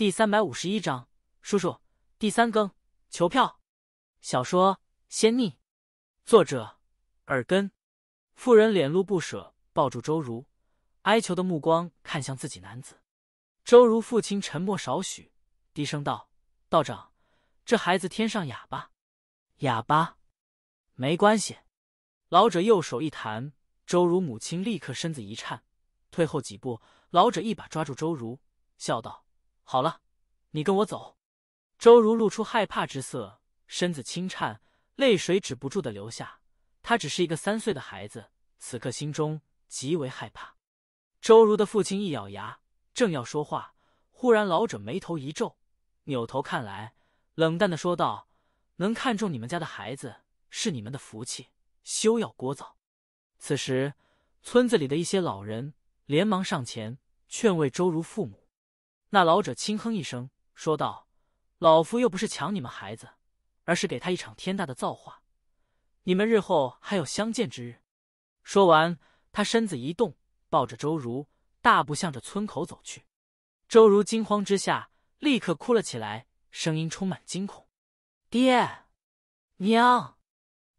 第三百五十一章，叔叔第三更求票。小说《仙逆》，作者：耳根。妇人脸露不舍，抱住周如，哀求的目光看向自己男子。周如父亲沉默少许，低声道：“道长，这孩子天生哑巴，哑巴没关系。”老者右手一弹，周如母亲立刻身子一颤，退后几步。老者一把抓住周如，笑道。好了，你跟我走。周如露出害怕之色，身子轻颤，泪水止不住的流下。他只是一个三岁的孩子，此刻心中极为害怕。周如的父亲一咬牙，正要说话，忽然老者眉头一皱，扭头看来，冷淡的说道：“能看中你们家的孩子是你们的福气，休要聒噪。”此时，村子里的一些老人连忙上前劝慰周如父母。那老者轻哼一声，说道：“老夫又不是抢你们孩子，而是给他一场天大的造化。你们日后还有相见之日。”说完，他身子一动，抱着周如，大步向着村口走去。周如惊慌之下，立刻哭了起来，声音充满惊恐：“爹，娘！”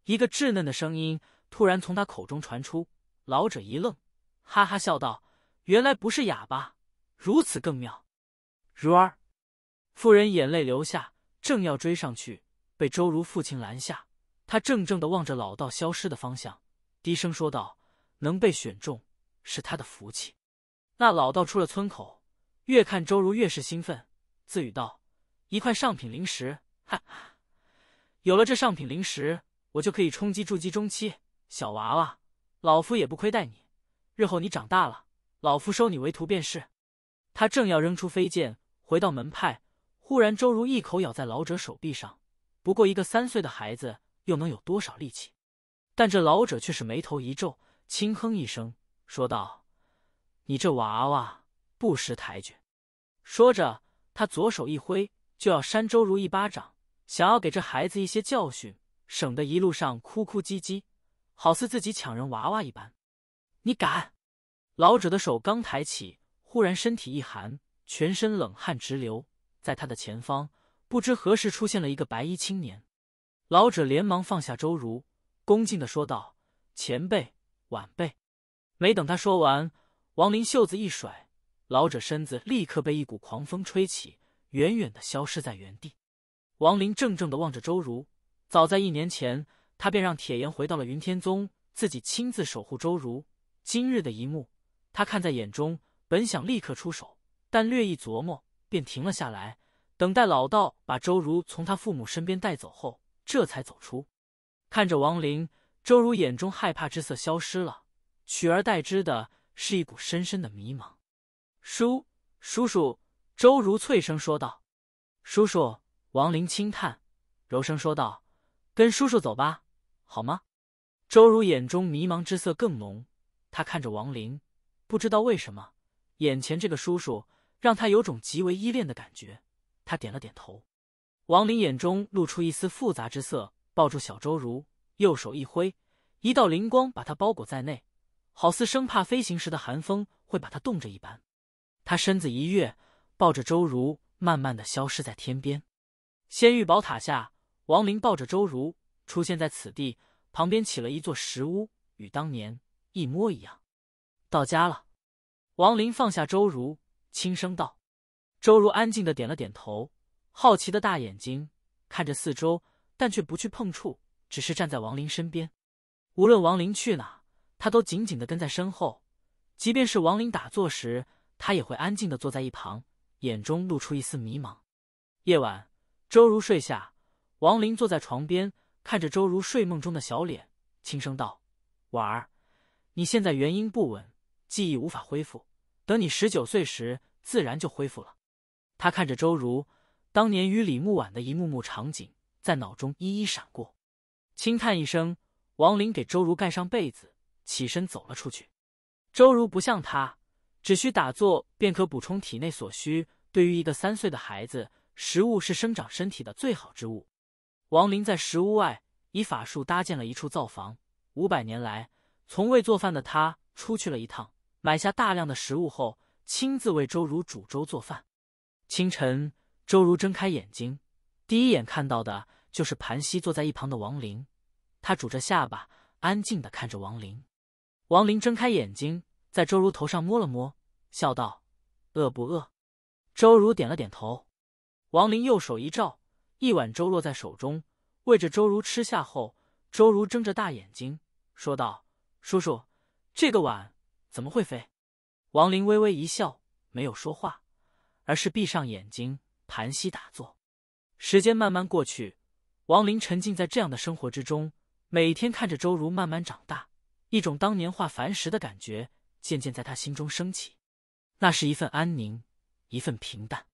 一个稚嫩的声音突然从他口中传出。老者一愣，哈哈笑道：“原来不是哑巴，如此更妙。”如儿，妇人眼泪流下，正要追上去，被周如父亲拦下。他怔怔的望着老道消失的方向，低声说道：“能被选中是他的福气。”那老道出了村口，越看周如越是兴奋，自语道：“一块上品灵石，哈哈，有了这上品灵石，我就可以冲击筑基中期。小娃娃，老夫也不亏待你，日后你长大了，老夫收你为徒便是。”他正要扔出飞剑。回到门派，忽然周如一口咬在老者手臂上。不过一个三岁的孩子，又能有多少力气？但这老者却是眉头一皱，轻哼一声，说道：“你这娃娃不识抬举。”说着，他左手一挥，就要扇周如一巴掌，想要给这孩子一些教训，省得一路上哭哭唧唧，好似自己抢人娃娃一般。你敢！老者的手刚抬起，忽然身体一寒。全身冷汗直流，在他的前方，不知何时出现了一个白衣青年。老者连忙放下周如，恭敬的说道：“前辈，晚辈。”没等他说完，王林袖子一甩，老者身子立刻被一股狂风吹起，远远的消失在原地。王林怔怔的望着周如，早在一年前，他便让铁岩回到了云天宗，自己亲自守护周如。今日的一幕，他看在眼中，本想立刻出手。但略一琢磨，便停了下来，等待老道把周如从他父母身边带走后，这才走出。看着王林，周如眼中害怕之色消失了，取而代之的是一股深深的迷茫。“叔叔叔。”周如脆声说道。“叔叔。”王林轻叹，柔声说道：“跟叔叔走吧，好吗？”周如眼中迷茫之色更浓，他看着王林，不知道为什么，眼前这个叔叔。让他有种极为依恋的感觉，他点了点头。王林眼中露出一丝复杂之色，抱住小周如，右手一挥，一道灵光把他包裹在内，好似生怕飞行时的寒风会把他冻着一般。他身子一跃，抱着周如，慢慢的消失在天边。仙玉宝塔下，王林抱着周如出现在此地，旁边起了一座石屋，与当年一模一样。到家了，王林放下周如。轻声道，周如安静的点了点头，好奇的大眼睛看着四周，但却不去碰触，只是站在王林身边。无论王林去哪，他都紧紧的跟在身后。即便是王林打坐时，他也会安静的坐在一旁，眼中露出一丝迷茫。夜晚，周如睡下，王林坐在床边，看着周如睡梦中的小脸，轻声道：“婉儿，你现在元婴不稳，记忆无法恢复。”等你十九岁时，自然就恢复了。他看着周如当年与李木婉的一幕幕场景，在脑中一一闪过，轻叹一声。王林给周如盖上被子，起身走了出去。周如不像他，只需打坐便可补充体内所需。对于一个三岁的孩子，食物是生长身体的最好之物。王林在食屋外以法术搭建了一处灶房，五百年来从未做饭的他出去了一趟。买下大量的食物后，亲自为周如煮粥做饭。清晨，周如睁开眼睛，第一眼看到的就是盘膝坐在一旁的王林。他拄着下巴，安静的看着王林。王林睁开眼睛，在周如头上摸了摸，笑道：“饿不饿？”周如点了点头。王林右手一照，一碗粥落在手中，喂着周如吃下后，周如睁着大眼睛说道：“叔叔，这个碗。”怎么会飞？王林微微一笑，没有说话，而是闭上眼睛，盘膝打坐。时间慢慢过去，王林沉浸在这样的生活之中，每天看着周如慢慢长大，一种当年化繁时的感觉渐渐在他心中升起。那是一份安宁，一份平淡。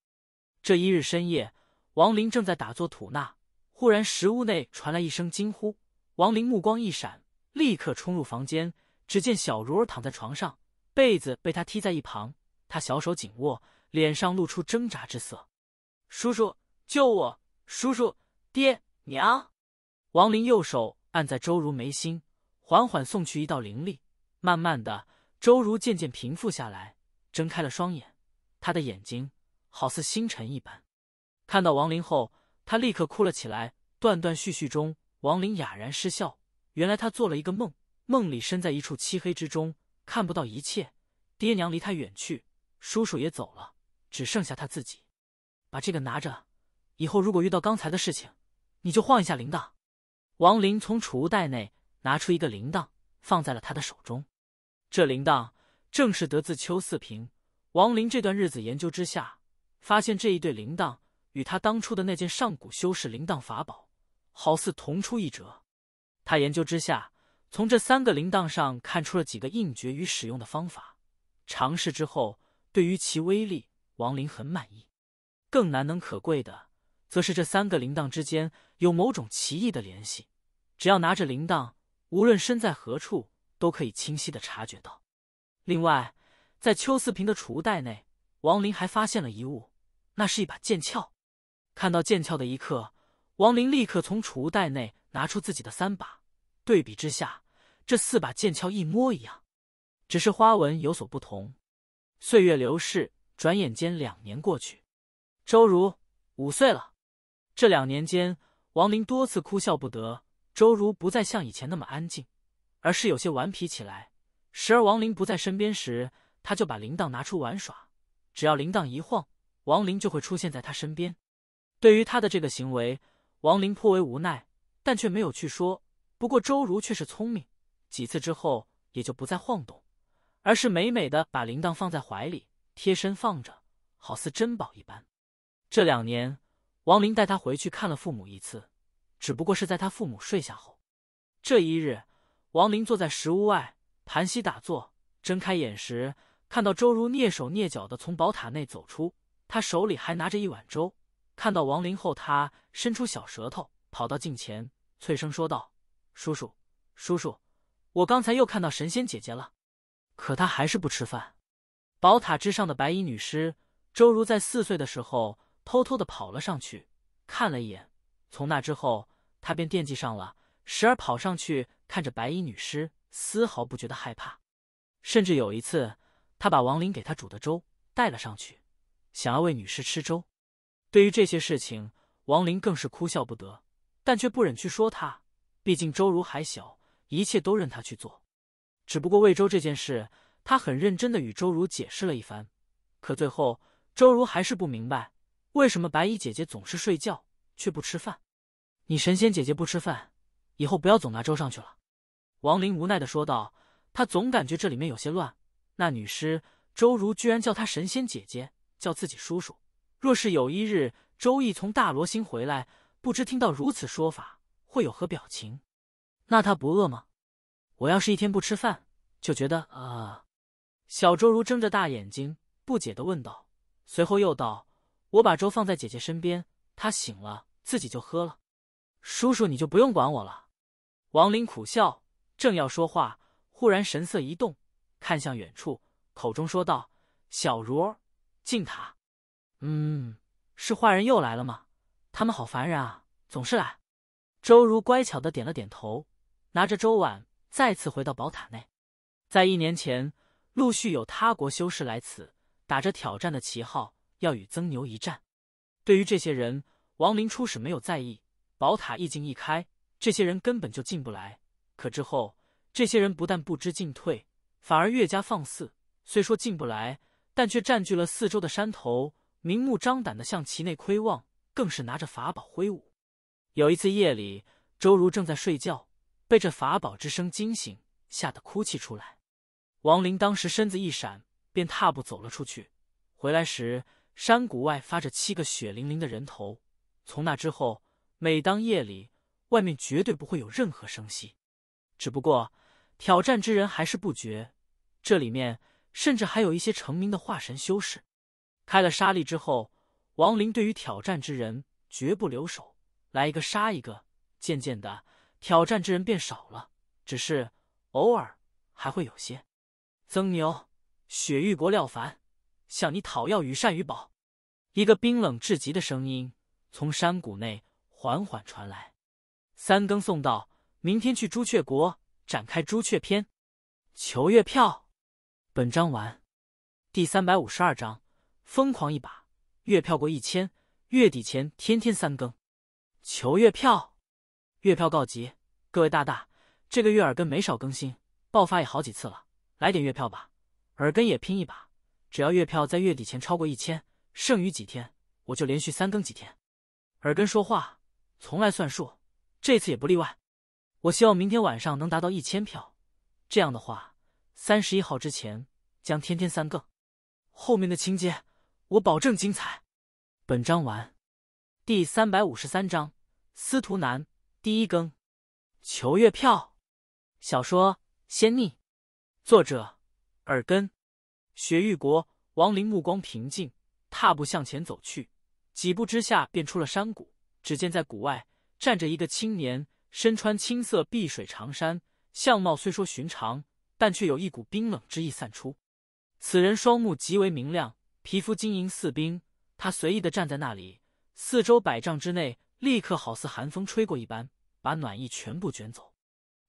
这一日深夜，王林正在打坐吐纳，忽然石屋内传来一声惊呼，王林目光一闪，立刻冲入房间。只见小如躺在床上，被子被他踢在一旁，他小手紧握，脸上露出挣扎之色。叔叔救我！叔叔，爹娘。王林右手按在周如眉心，缓缓送去一道灵力，慢慢的，周如渐渐平复下来，睁开了双眼。他的眼睛好似星辰一般。看到王林后，他立刻哭了起来，断断续续中，王林哑然失笑，原来他做了一个梦。梦里身在一处漆黑之中，看不到一切。爹娘离他远去，叔叔也走了，只剩下他自己。把这个拿着，以后如果遇到刚才的事情，你就晃一下铃铛。王林从储物袋内拿出一个铃铛，放在了他的手中。这铃铛正是得自邱四平。王林这段日子研究之下，发现这一对铃铛与他当初的那件上古修士铃铛法宝好似同出一辙。他研究之下。从这三个铃铛上看出了几个应觉与使用的方法，尝试之后，对于其威力，王林很满意。更难能可贵的，则是这三个铃铛之间有某种奇异的联系，只要拿着铃铛，无论身在何处，都可以清晰的察觉到。另外，在邱四平的储物袋内，王林还发现了遗物，那是一把剑鞘。看到剑鞘的一刻，王林立刻从储物袋内拿出自己的三把。对比之下，这四把剑鞘一模一样，只是花纹有所不同。岁月流逝，转眼间两年过去，周如五岁了。这两年间，王林多次哭笑不得。周如不再像以前那么安静，而是有些顽皮起来。时而王林不在身边时，他就把铃铛拿出玩耍。只要铃铛一晃，王林就会出现在他身边。对于他的这个行为，王林颇为无奈，但却没有去说。不过周如却是聪明，几次之后也就不再晃动，而是美美的把铃铛放在怀里，贴身放着，好似珍宝一般。这两年，王林带他回去看了父母一次，只不过是在他父母睡下后。这一日，王林坐在石屋外盘膝打坐，睁开眼时，看到周如蹑手蹑脚地从宝塔内走出，他手里还拿着一碗粥。看到王林后，他伸出小舌头，跑到近前，脆声说道。叔叔，叔叔，我刚才又看到神仙姐姐了，可她还是不吃饭。宝塔之上的白衣女尸，周如在四岁的时候偷偷的跑了上去看了一眼，从那之后，她便惦记上了，时而跑上去看着白衣女尸，丝毫不觉得害怕，甚至有一次，她把王林给她煮的粥带了上去，想要喂女尸吃粥。对于这些事情，王林更是哭笑不得，但却不忍去说她。毕竟周如还小，一切都任他去做。只不过魏州这件事，他很认真的与周如解释了一番。可最后，周如还是不明白，为什么白衣姐姐总是睡觉却不吃饭？你神仙姐姐不吃饭，以后不要总拿粥上去了。”王林无奈的说道。他总感觉这里面有些乱。那女尸周如居然叫她神仙姐姐，叫自己叔叔。若是有一日周易从大罗星回来，不知听到如此说法。会有何表情？那他不饿吗？我要是一天不吃饭，就觉得啊。小周如睁着大眼睛，不解的问道，随后又道：“我把粥放在姐姐身边，她醒了自己就喝了。叔叔，你就不用管我了。”王林苦笑，正要说话，忽然神色一动，看向远处，口中说道：“小如，敬塔。嗯，是坏人又来了吗？他们好烦人啊，总是来。”周如乖巧的点了点头，拿着粥碗再次回到宝塔内。在一年前，陆续有他国修士来此，打着挑战的旗号，要与曾牛一战。对于这些人，王林初始没有在意。宝塔意境一开，这些人根本就进不来。可之后，这些人不但不知进退，反而越加放肆。虽说进不来，但却占据了四周的山头，明目张胆的向其内窥望，更是拿着法宝挥舞。有一次夜里，周如正在睡觉，被这法宝之声惊醒，吓得哭泣出来。王林当时身子一闪，便踏步走了出去。回来时，山谷外发着七个血淋淋的人头。从那之后，每当夜里，外面绝对不会有任何声息。只不过挑战之人还是不绝，这里面甚至还有一些成名的化神修士。开了杀砾之后，王林对于挑战之人绝不留手。来一个杀一个，渐渐的挑战之人变少了，只是偶尔还会有些。曾牛，雪域国廖凡，向你讨要羽扇与宝。一个冰冷至极的声音从山谷内缓缓传来。三更送到，明天去朱雀国展开朱雀篇。求月票，本章完。第三百五十二章，疯狂一把，月票过一千，月底前天天三更。求月票，月票告急！各位大大，这个月耳根没少更新，爆发也好几次了，来点月票吧！耳根也拼一把，只要月票在月底前超过一千，剩余几天我就连续三更几天。耳根说话从来算数，这次也不例外。我希望明天晚上能达到一千票，这样的话，三十一号之前将天天三更。后面的情节我保证精彩。本章完，第三百五十三章。司徒南，第一更，求月票。小说《仙逆》，作者：耳根。雪域国王林目光平静，踏步向前走去，几步之下便出了山谷。只见在谷外站着一个青年，身穿青色碧水长衫，相貌虽说寻常，但却有一股冰冷之意散出。此人双目极为明亮，皮肤晶莹似冰。他随意的站在那里，四周百丈之内。立刻好似寒风吹过一般，把暖意全部卷走。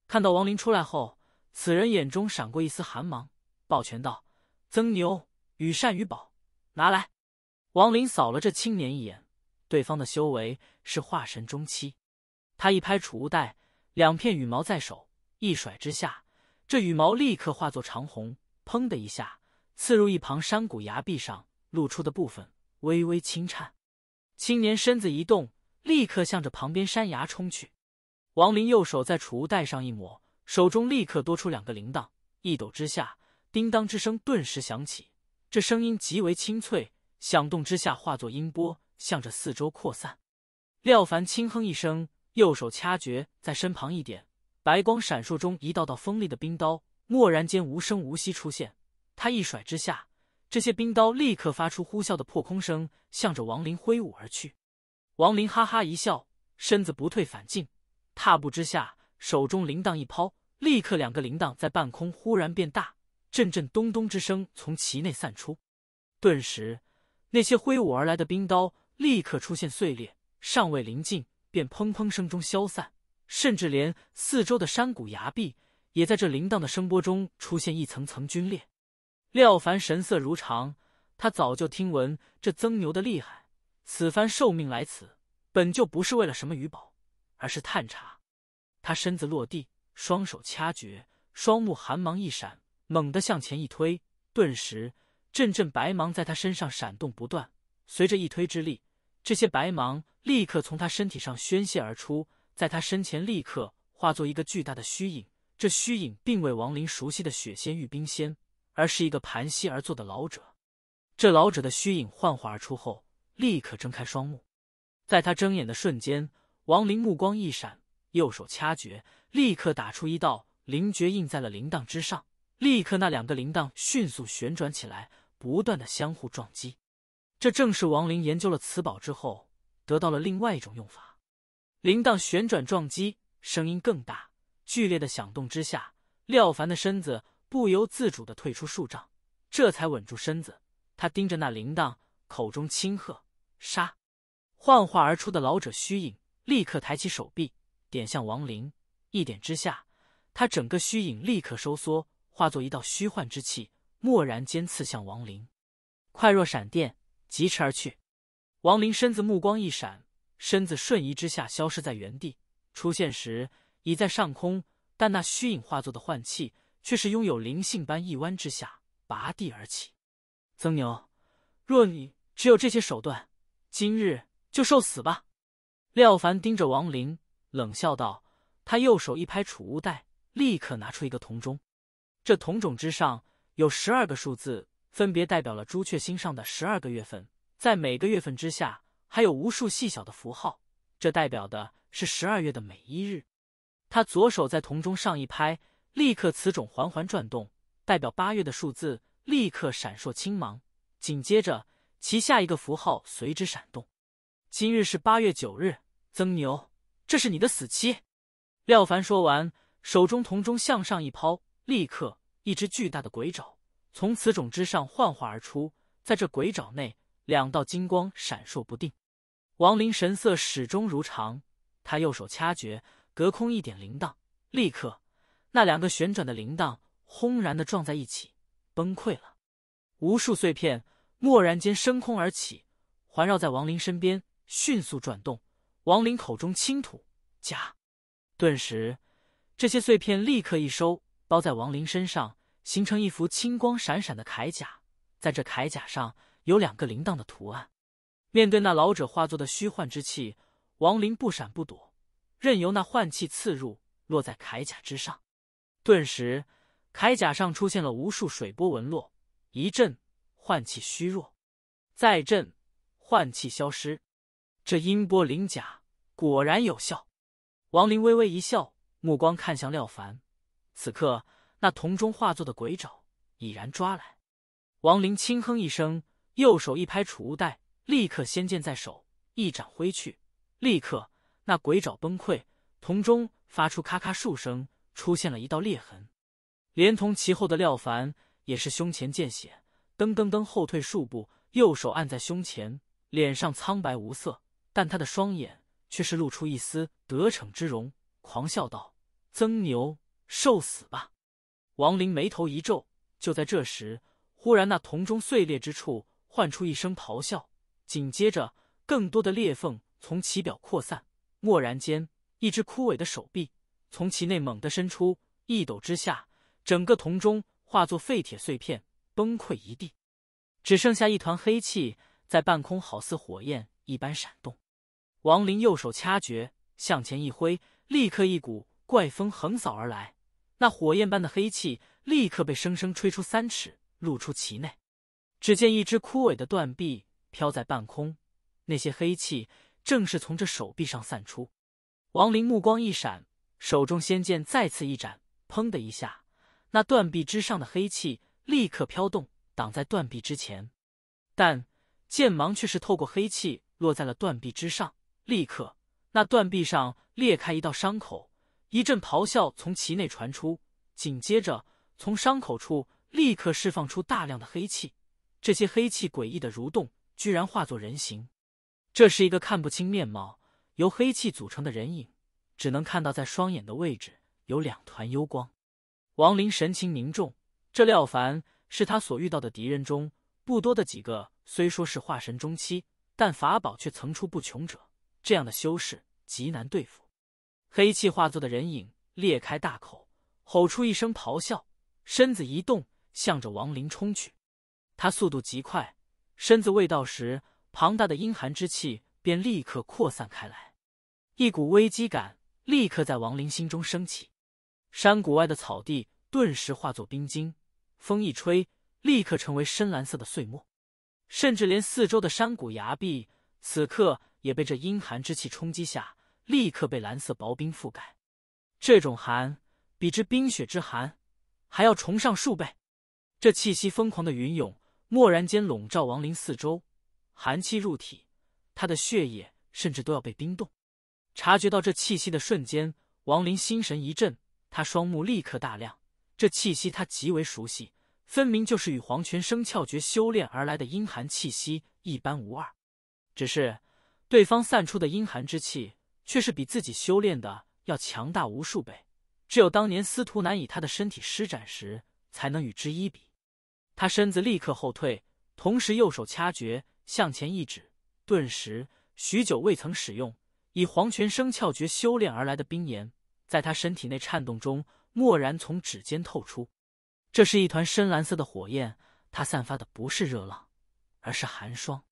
看到王林出来后，此人眼中闪过一丝寒芒，抱拳道：“曾牛，羽扇与宝拿来。”王林扫了这青年一眼，对方的修为是化神中期。他一拍储物袋，两片羽毛在手，一甩之下，这羽毛立刻化作长虹，砰的一下刺入一旁山谷崖壁上，露出的部分微微轻颤。青年身子一动。立刻向着旁边山崖冲去。王林右手在储物袋上一抹，手中立刻多出两个铃铛，一抖之下，叮当之声顿时响起。这声音极为清脆，响动之下化作音波，向着四周扩散。廖凡轻哼一声，右手掐诀，在身旁一点，白光闪烁中，一道道锋利的冰刀蓦然间无声无息出现。他一甩之下，这些冰刀立刻发出呼啸的破空声，向着王林挥舞而去。王林哈哈一笑，身子不退反进，踏步之下，手中铃铛一抛，立刻两个铃铛在半空忽然变大，阵阵咚咚之声从其内散出。顿时，那些挥舞而来的冰刀立刻出现碎裂，尚未临近，便砰砰声中消散，甚至连四周的山谷崖壁也在这铃铛的声波中出现一层层皲裂。廖凡神色如常，他早就听闻这曾牛的厉害。此番受命来此，本就不是为了什么鱼宝，而是探查。他身子落地，双手掐诀，双目寒芒一闪，猛地向前一推。顿时，阵阵白芒在他身上闪动不断。随着一推之力，这些白芒立刻从他身体上宣泄而出，在他身前立刻化作一个巨大的虚影。这虚影并未亡灵熟悉的雪仙玉冰仙，而是一个盘膝而坐的老者。这老者的虚影幻化而出后。立刻睁开双目，在他睁眼的瞬间，王林目光一闪，右手掐诀，立刻打出一道灵诀印在了铃铛之上。立刻，那两个铃铛迅速旋转起来，不断的相互撞击。这正是王林研究了此宝之后得到了另外一种用法。铃铛旋转撞击，声音更大，剧烈的响动之下，廖凡的身子不由自主的退出数丈，这才稳住身子。他盯着那铃铛，口中轻喝。杀！幻化而出的老者虚影立刻抬起手臂，点向王林。一点之下，他整个虚影立刻收缩，化作一道虚幻之气，蓦然间刺向王林，快若闪电，疾驰而去。王林身子目光一闪，身子瞬移之下消失在原地，出现时已在上空。但那虚影化作的幻气却是拥有灵性般一弯之下拔地而起。曾牛，若你只有这些手段。今日就受死吧！廖凡盯着王林，冷笑道。他右手一拍储物袋，立刻拿出一个铜钟。这铜钟之上有十二个数字，分别代表了朱雀星上的十二个月份。在每个月份之下，还有无数细小的符号，这代表的是十二月的每一日。他左手在铜钟上一拍，立刻此种缓缓转动，代表八月的数字立刻闪烁青芒，紧接着。其下一个符号随之闪动。今日是八月九日，曾牛，这是你的死期。廖凡说完，手中铜钟向上一抛，立刻一只巨大的鬼爪从此种之上幻化而出。在这鬼爪内，两道金光闪烁不定。王林神色始终如常，他右手掐诀，隔空一点铃铛，立刻那两个旋转的铃铛轰然的撞在一起，崩溃了，无数碎片。蓦然间升空而起，环绕在王林身边，迅速转动。王林口中轻吐“甲”，顿时，这些碎片立刻一收，包在王林身上，形成一幅青光闪闪的铠甲。在这铠甲上，有两个铃铛的图案。面对那老者化作的虚幻之气，王林不闪不躲，任由那幻气刺入，落在铠甲之上。顿时，铠甲上出现了无数水波纹络，一阵。换气虚弱，再震换气消失，这音波灵甲果然有效。王林微微一笑，目光看向廖凡。此刻，那铜钟化作的鬼爪已然抓来。王林轻哼一声，右手一拍储物袋，立刻仙剑在手，一掌挥去，立刻那鬼爪崩溃，铜钟发出咔咔数声，出现了一道裂痕，连同其后的廖凡也是胸前见血。噔噔噔，后退数步，右手按在胸前，脸上苍白无色，但他的双眼却是露出一丝得逞之容，狂笑道：“曾牛，受死吧！”王林眉头一皱，就在这时，忽然那铜钟碎裂之处，唤出一声咆哮，紧接着更多的裂缝从其表扩散，蓦然间，一只枯萎的手臂从其内猛地伸出，一抖之下，整个铜钟化作废铁碎片。崩溃一地，只剩下一团黑气在半空，好似火焰一般闪动。王林右手掐诀，向前一挥，立刻一股怪风横扫而来，那火焰般的黑气立刻被生生吹出三尺，露出其内。只见一只枯萎的断臂飘在半空，那些黑气正是从这手臂上散出。王林目光一闪，手中仙剑再次一斩，砰的一下，那断臂之上的黑气。立刻飘动，挡在断臂之前，但剑芒却是透过黑气落在了断臂之上。立刻，那断臂上裂开一道伤口，一阵咆哮从其内传出，紧接着从伤口处立刻释放出大量的黑气。这些黑气诡异的蠕动，居然化作人形。这是一个看不清面貌、由黑气组成的人影，只能看到在双眼的位置有两团幽光。王林神情凝重。这廖凡是他所遇到的敌人中不多的几个，虽说是化神中期，但法宝却层出不穷者，这样的修士极难对付。黑气化作的人影裂开大口，吼出一声咆哮，身子一动，向着王林冲去。他速度极快，身子未到时，庞大的阴寒之气便立刻扩散开来，一股危机感立刻在王林心中升起。山谷外的草地顿时化作冰晶。风一吹，立刻成为深蓝色的碎末，甚至连四周的山谷崖壁，此刻也被这阴寒之气冲击下，立刻被蓝色薄冰覆盖。这种寒，比之冰雪之寒还要重上数倍。这气息疯狂的云涌，蓦然间笼罩王林四周，寒气入体，他的血液甚至都要被冰冻。察觉到这气息的瞬间，王林心神一震，他双目立刻大亮。这气息他极为熟悉，分明就是与黄泉生窍诀修炼而来的阴寒气息一般无二。只是对方散出的阴寒之气，却是比自己修炼的要强大无数倍。只有当年司徒南以他的身体施展时，才能与之一比。他身子立刻后退，同时右手掐诀向前一指，顿时许久未曾使用以黄泉生窍诀修炼而来的冰炎，在他身体内颤动中。蓦然从指尖透出，这是一团深蓝色的火焰。它散发的不是热浪，而是寒霜。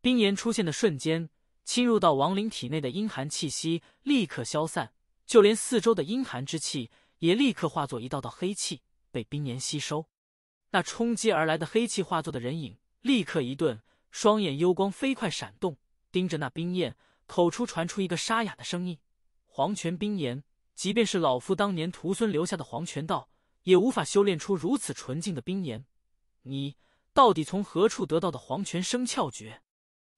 冰岩出现的瞬间，侵入到亡灵体内的阴寒气息立刻消散，就连四周的阴寒之气也立刻化作一道道黑气，被冰岩吸收。那冲击而来的黑气化作的人影立刻一顿，双眼幽光飞快闪动，盯着那冰焰，口出传出一个沙哑的声音：“黄泉冰岩。”即便是老夫当年徒孙留下的黄泉道，也无法修炼出如此纯净的冰岩。你到底从何处得到的黄泉生窍诀？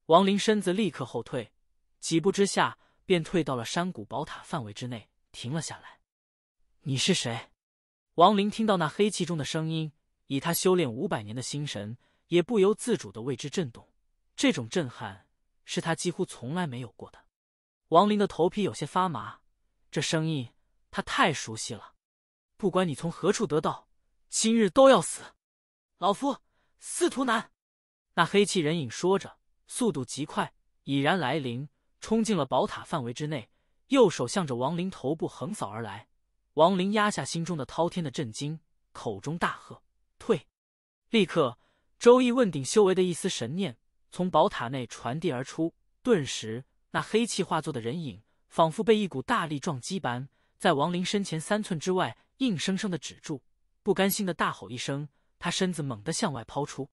王林身子立刻后退，几步之下便退到了山谷宝塔范围之内，停了下来。你是谁？王林听到那黑气中的声音，以他修炼五百年的心神，也不由自主的为之震动。这种震撼是他几乎从来没有过的。王林的头皮有些发麻。这声音，他太熟悉了。不管你从何处得到，今日都要死。老夫司徒南。那黑气人影说着，速度极快，已然来临，冲进了宝塔范围之内，右手向着王林头部横扫而来。王林压下心中的滔天的震惊，口中大喝：“退！”立刻，周易问鼎修为的一丝神念从宝塔内传递而出，顿时，那黑气化作的人影。仿佛被一股大力撞击般，在王林身前三寸之外硬生生的止住，不甘心的大吼一声，他身子猛地向外抛出，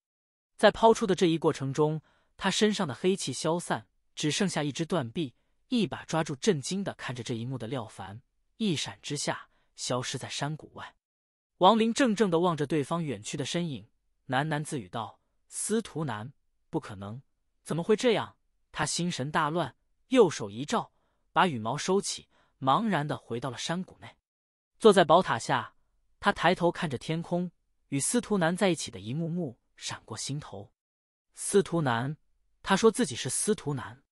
在抛出的这一过程中，他身上的黑气消散，只剩下一只断臂，一把抓住震惊的看着这一幕的廖凡，一闪之下消失在山谷外。王林怔怔的望着对方远去的身影，喃喃自语道：“司徒南，不可能，怎么会这样？”他心神大乱，右手一照。把羽毛收起，茫然的回到了山谷内，坐在宝塔下，他抬头看着天空，与司徒南在一起的一幕幕闪过心头。司徒南，他说自己是司徒南。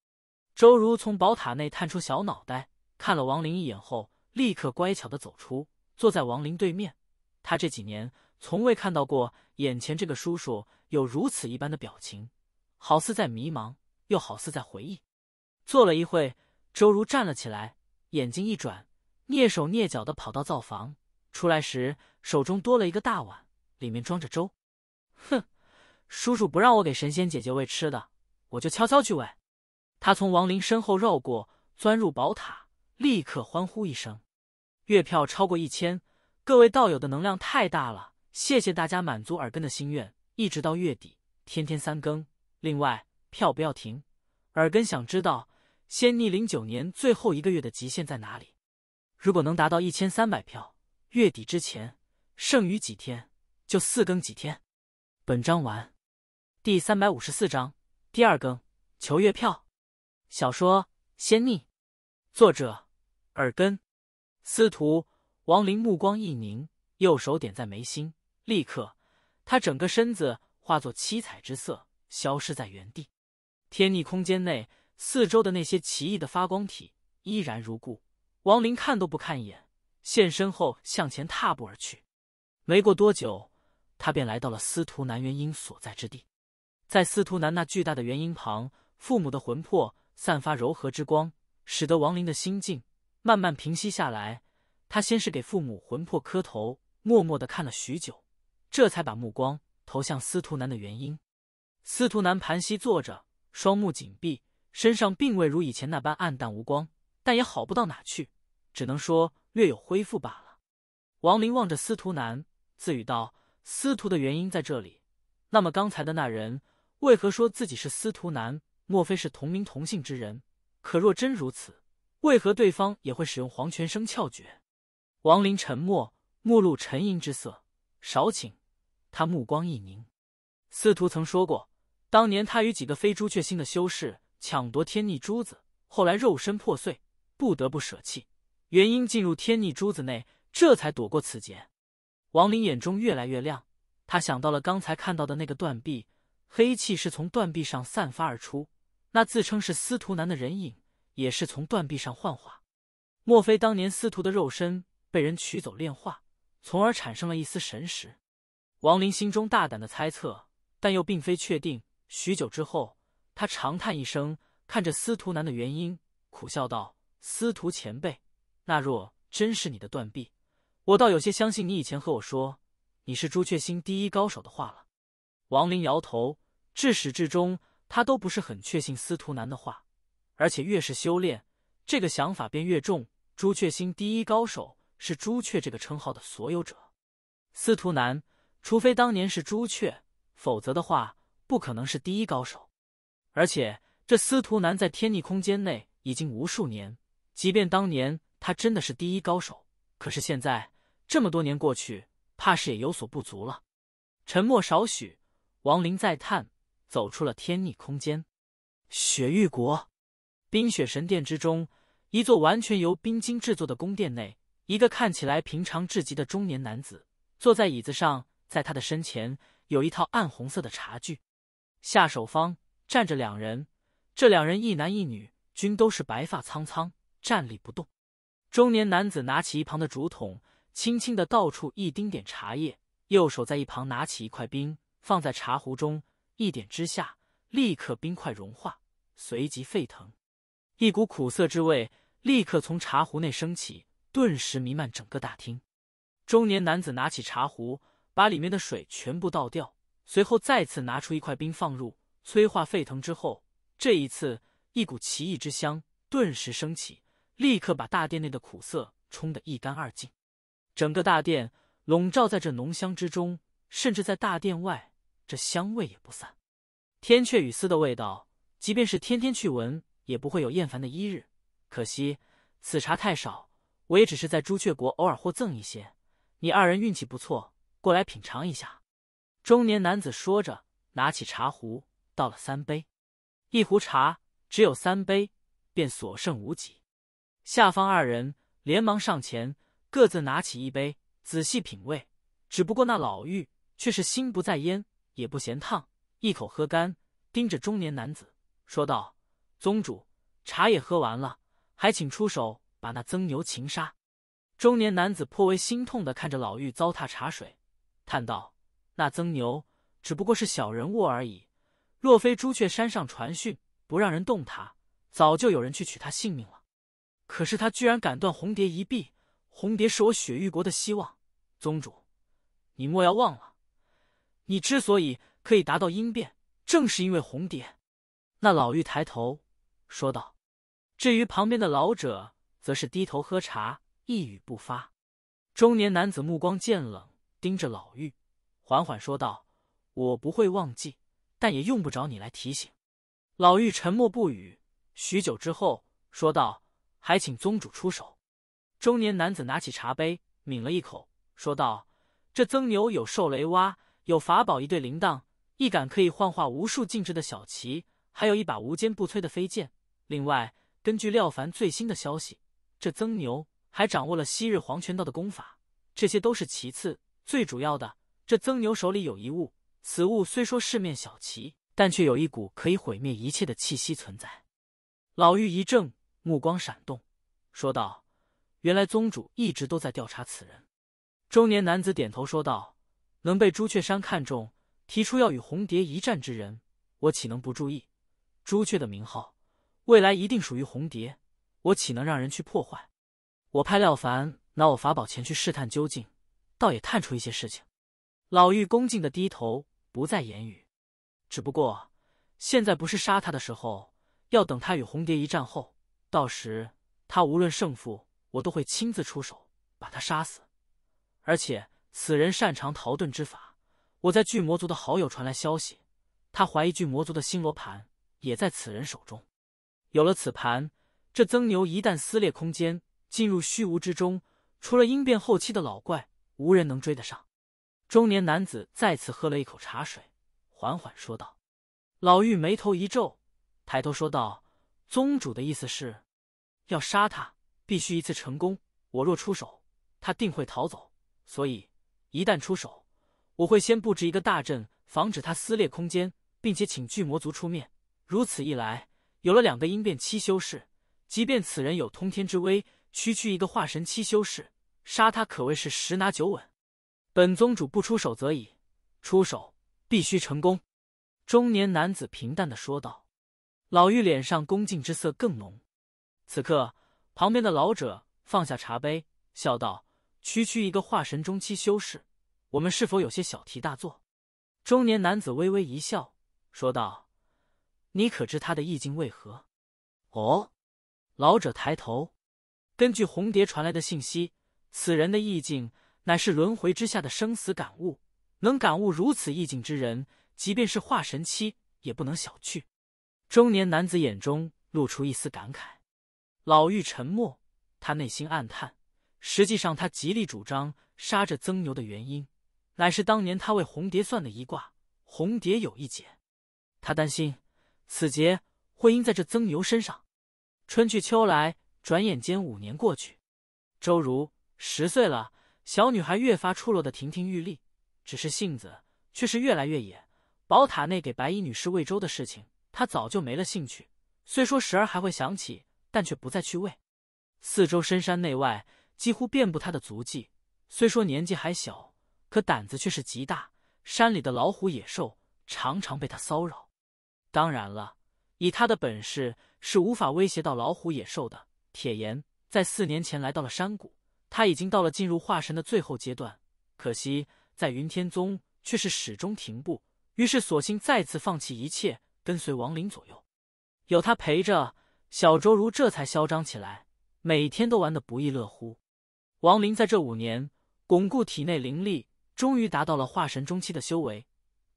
周如从宝塔内探出小脑袋，看了王林一眼后，立刻乖巧的走出，坐在王林对面。他这几年从未看到过眼前这个叔叔有如此一般的表情，好似在迷茫，又好似在回忆。坐了一会。周如站了起来，眼睛一转，蹑手蹑脚地跑到灶房。出来时，手中多了一个大碗，里面装着粥。哼，叔叔不让我给神仙姐姐喂吃的，我就悄悄去喂。他从王林身后绕过，钻入宝塔，立刻欢呼一声：“月票超过一千，各位道友的能量太大了！谢谢大家满足耳根的心愿，一直到月底，天天三更。另外，票不要停。耳根想知道。”仙逆零九年最后一个月的极限在哪里？如果能达到一千三百票，月底之前剩余几天就四更几天。本章完，第三百五十四章第二更，求月票。小说《仙逆》，作者：耳根。司徒王林目光一凝，右手点在眉心，立刻，他整个身子化作七彩之色，消失在原地。天逆空间内。四周的那些奇异的发光体依然如故。王林看都不看一眼，现身后向前踏步而去。没过多久，他便来到了司徒南元婴所在之地。在司徒南那巨大的元婴旁，父母的魂魄散发柔和之光，使得王林的心境慢慢平息下来。他先是给父母魂魄磕头，默默的看了许久，这才把目光投向司徒南的元婴。司徒南盘膝坐着，双目紧闭。身上并未如以前那般暗淡无光，但也好不到哪去，只能说略有恢复罢了。王林望着司徒南，自语道：“司徒的原因在这里，那么刚才的那人为何说自己是司徒南？莫非是同名同姓之人？可若真如此，为何对方也会使用黄泉生窍诀？”王林沉默，目露沉吟之色。少顷，他目光一凝：“司徒曾说过，当年他与几个非朱雀星的修士。”抢夺天逆珠子，后来肉身破碎，不得不舍弃元婴，进入天逆珠子内，这才躲过此劫。王林眼中越来越亮，他想到了刚才看到的那个断臂，黑气是从断臂上散发而出，那自称是司徒南的人影也是从断臂上幻化。莫非当年司徒的肉身被人取走炼化，从而产生了一丝神识？王林心中大胆的猜测，但又并非确定。许久之后。他长叹一声，看着司徒南的原因，苦笑道：“司徒前辈，那若真是你的断臂，我倒有些相信你以前和我说你是朱雀星第一高手的话了。”王林摇头，至始至终他都不是很确信司徒南的话，而且越是修炼，这个想法便越重。朱雀星第一高手是朱雀这个称号的所有者，司徒南，除非当年是朱雀，否则的话不可能是第一高手。而且这司徒南在天逆空间内已经无数年，即便当年他真的是第一高手，可是现在这么多年过去，怕是也有所不足了。沉默少许，王林再叹，走出了天逆空间。雪域国，冰雪神殿之中，一座完全由冰晶制作的宫殿内，一个看起来平常至极的中年男子坐在椅子上，在他的身前有一套暗红色的茶具，下手方。站着两人，这两人一男一女，均都是白发苍苍，站立不动。中年男子拿起一旁的竹筒，轻轻的倒出一丁点茶叶，右手在一旁拿起一块冰，放在茶壶中，一点之下，立刻冰块融化，随即沸腾，一股苦涩之味立刻从茶壶内升起，顿时弥漫整个大厅。中年男子拿起茶壶，把里面的水全部倒掉，随后再次拿出一块冰放入。催化沸腾之后，这一次一股奇异之香顿时升起，立刻把大殿内的苦涩冲得一干二净。整个大殿笼罩在这浓香之中，甚至在大殿外，这香味也不散。天阙雨丝的味道，即便是天天去闻，也不会有厌烦的一日。可惜此茶太少，我也只是在朱雀国偶尔获赠一些。你二人运气不错，过来品尝一下。”中年男子说着，拿起茶壶。倒了三杯，一壶茶只有三杯，便所剩无几。下方二人连忙上前，各自拿起一杯，仔细品味。只不过那老妪却是心不在焉，也不嫌烫，一口喝干，盯着中年男子说道：“宗主，茶也喝完了，还请出手把那曾牛擒杀。”中年男子颇为心痛的看着老妪糟蹋茶水，叹道：“那曾牛只不过是小人物而已。”若非朱雀山上传讯不让人动他，早就有人去取他性命了。可是他居然敢断红蝶一臂，红蝶是我雪域国的希望，宗主，你莫要忘了，你之所以可以达到阴变，正是因为红蝶。那老妪抬头说道。至于旁边的老者，则是低头喝茶，一语不发。中年男子目光渐冷，盯着老妪，缓缓说道：“我不会忘记。”但也用不着你来提醒。老妪沉默不语，许久之后说道：“还请宗主出手。”中年男子拿起茶杯抿了一口，说道：“这曾牛有受雷蛙，有法宝一对铃铛，一杆可以幻化无数禁制的小旗，还有一把无坚不摧的飞剑。另外，根据廖凡最新的消息，这曾牛还掌握了昔日黄泉道的功法。这些都是其次，最主要的，这曾牛手里有一物。”此物虽说是面小旗，但却有一股可以毁灭一切的气息存在。老妪一怔，目光闪动，说道：“原来宗主一直都在调查此人。”中年男子点头说道：“能被朱雀山看中，提出要与红蝶一战之人，我岂能不注意？朱雀的名号，未来一定属于红蝶，我岂能让人去破坏？我派廖凡拿我法宝前去试探究竟，倒也探出一些事情。”老妪恭敬的低头。不再言语，只不过现在不是杀他的时候，要等他与红蝶一战后，到时他无论胜负，我都会亲自出手把他杀死。而且此人擅长逃遁之法，我在巨魔族的好友传来消息，他怀疑巨魔族的星罗盘也在此人手中。有了此盘，这曾牛一旦撕裂空间进入虚无之中，除了应变后期的老怪，无人能追得上。中年男子再次喝了一口茶水，缓缓说道：“老妪眉头一皱，抬头说道：‘宗主的意思是要杀他，必须一次成功。我若出手，他定会逃走。所以，一旦出手，我会先布置一个大阵，防止他撕裂空间，并且请巨魔族出面。如此一来，有了两个阴变七修士，即便此人有通天之威，区区一个化神七修士杀他，可谓是十拿九稳。’”本宗主不出手则已，出手必须成功。中年男子平淡的说道。老妪脸上恭敬之色更浓。此刻，旁边的老者放下茶杯，笑道：“区区一个化神中期修士，我们是否有些小题大做？”中年男子微微一笑，说道：“你可知他的意境为何？”“哦。”老者抬头，根据红蝶传来的信息，此人的意境。乃是轮回之下的生死感悟，能感悟如此意境之人，即便是化神期也不能小觑。中年男子眼中露出一丝感慨。老妪沉默，他内心暗叹。实际上，他极力主张杀这曾牛的原因，乃是当年他为红蝶算的一卦，红蝶有一劫，他担心此劫会因在这曾牛身上。春去秋来，转眼间五年过去，周如十岁了。小女孩越发出落的亭亭玉立，只是性子却是越来越野。宝塔内给白衣女士喂粥的事情，她早就没了兴趣。虽说时而还会想起，但却不再去喂。四周深山内外几乎遍布她的足迹。虽说年纪还小，可胆子却是极大。山里的老虎野兽常常被她骚扰。当然了，以她的本事是无法威胁到老虎野兽的。铁岩在四年前来到了山谷。他已经到了进入化神的最后阶段，可惜在云天宗却是始终停步。于是，索性再次放弃一切，跟随王林左右。有他陪着，小周如这才嚣张起来，每天都玩得不亦乐乎。王林在这五年巩固体内灵力，终于达到了化神中期的修为。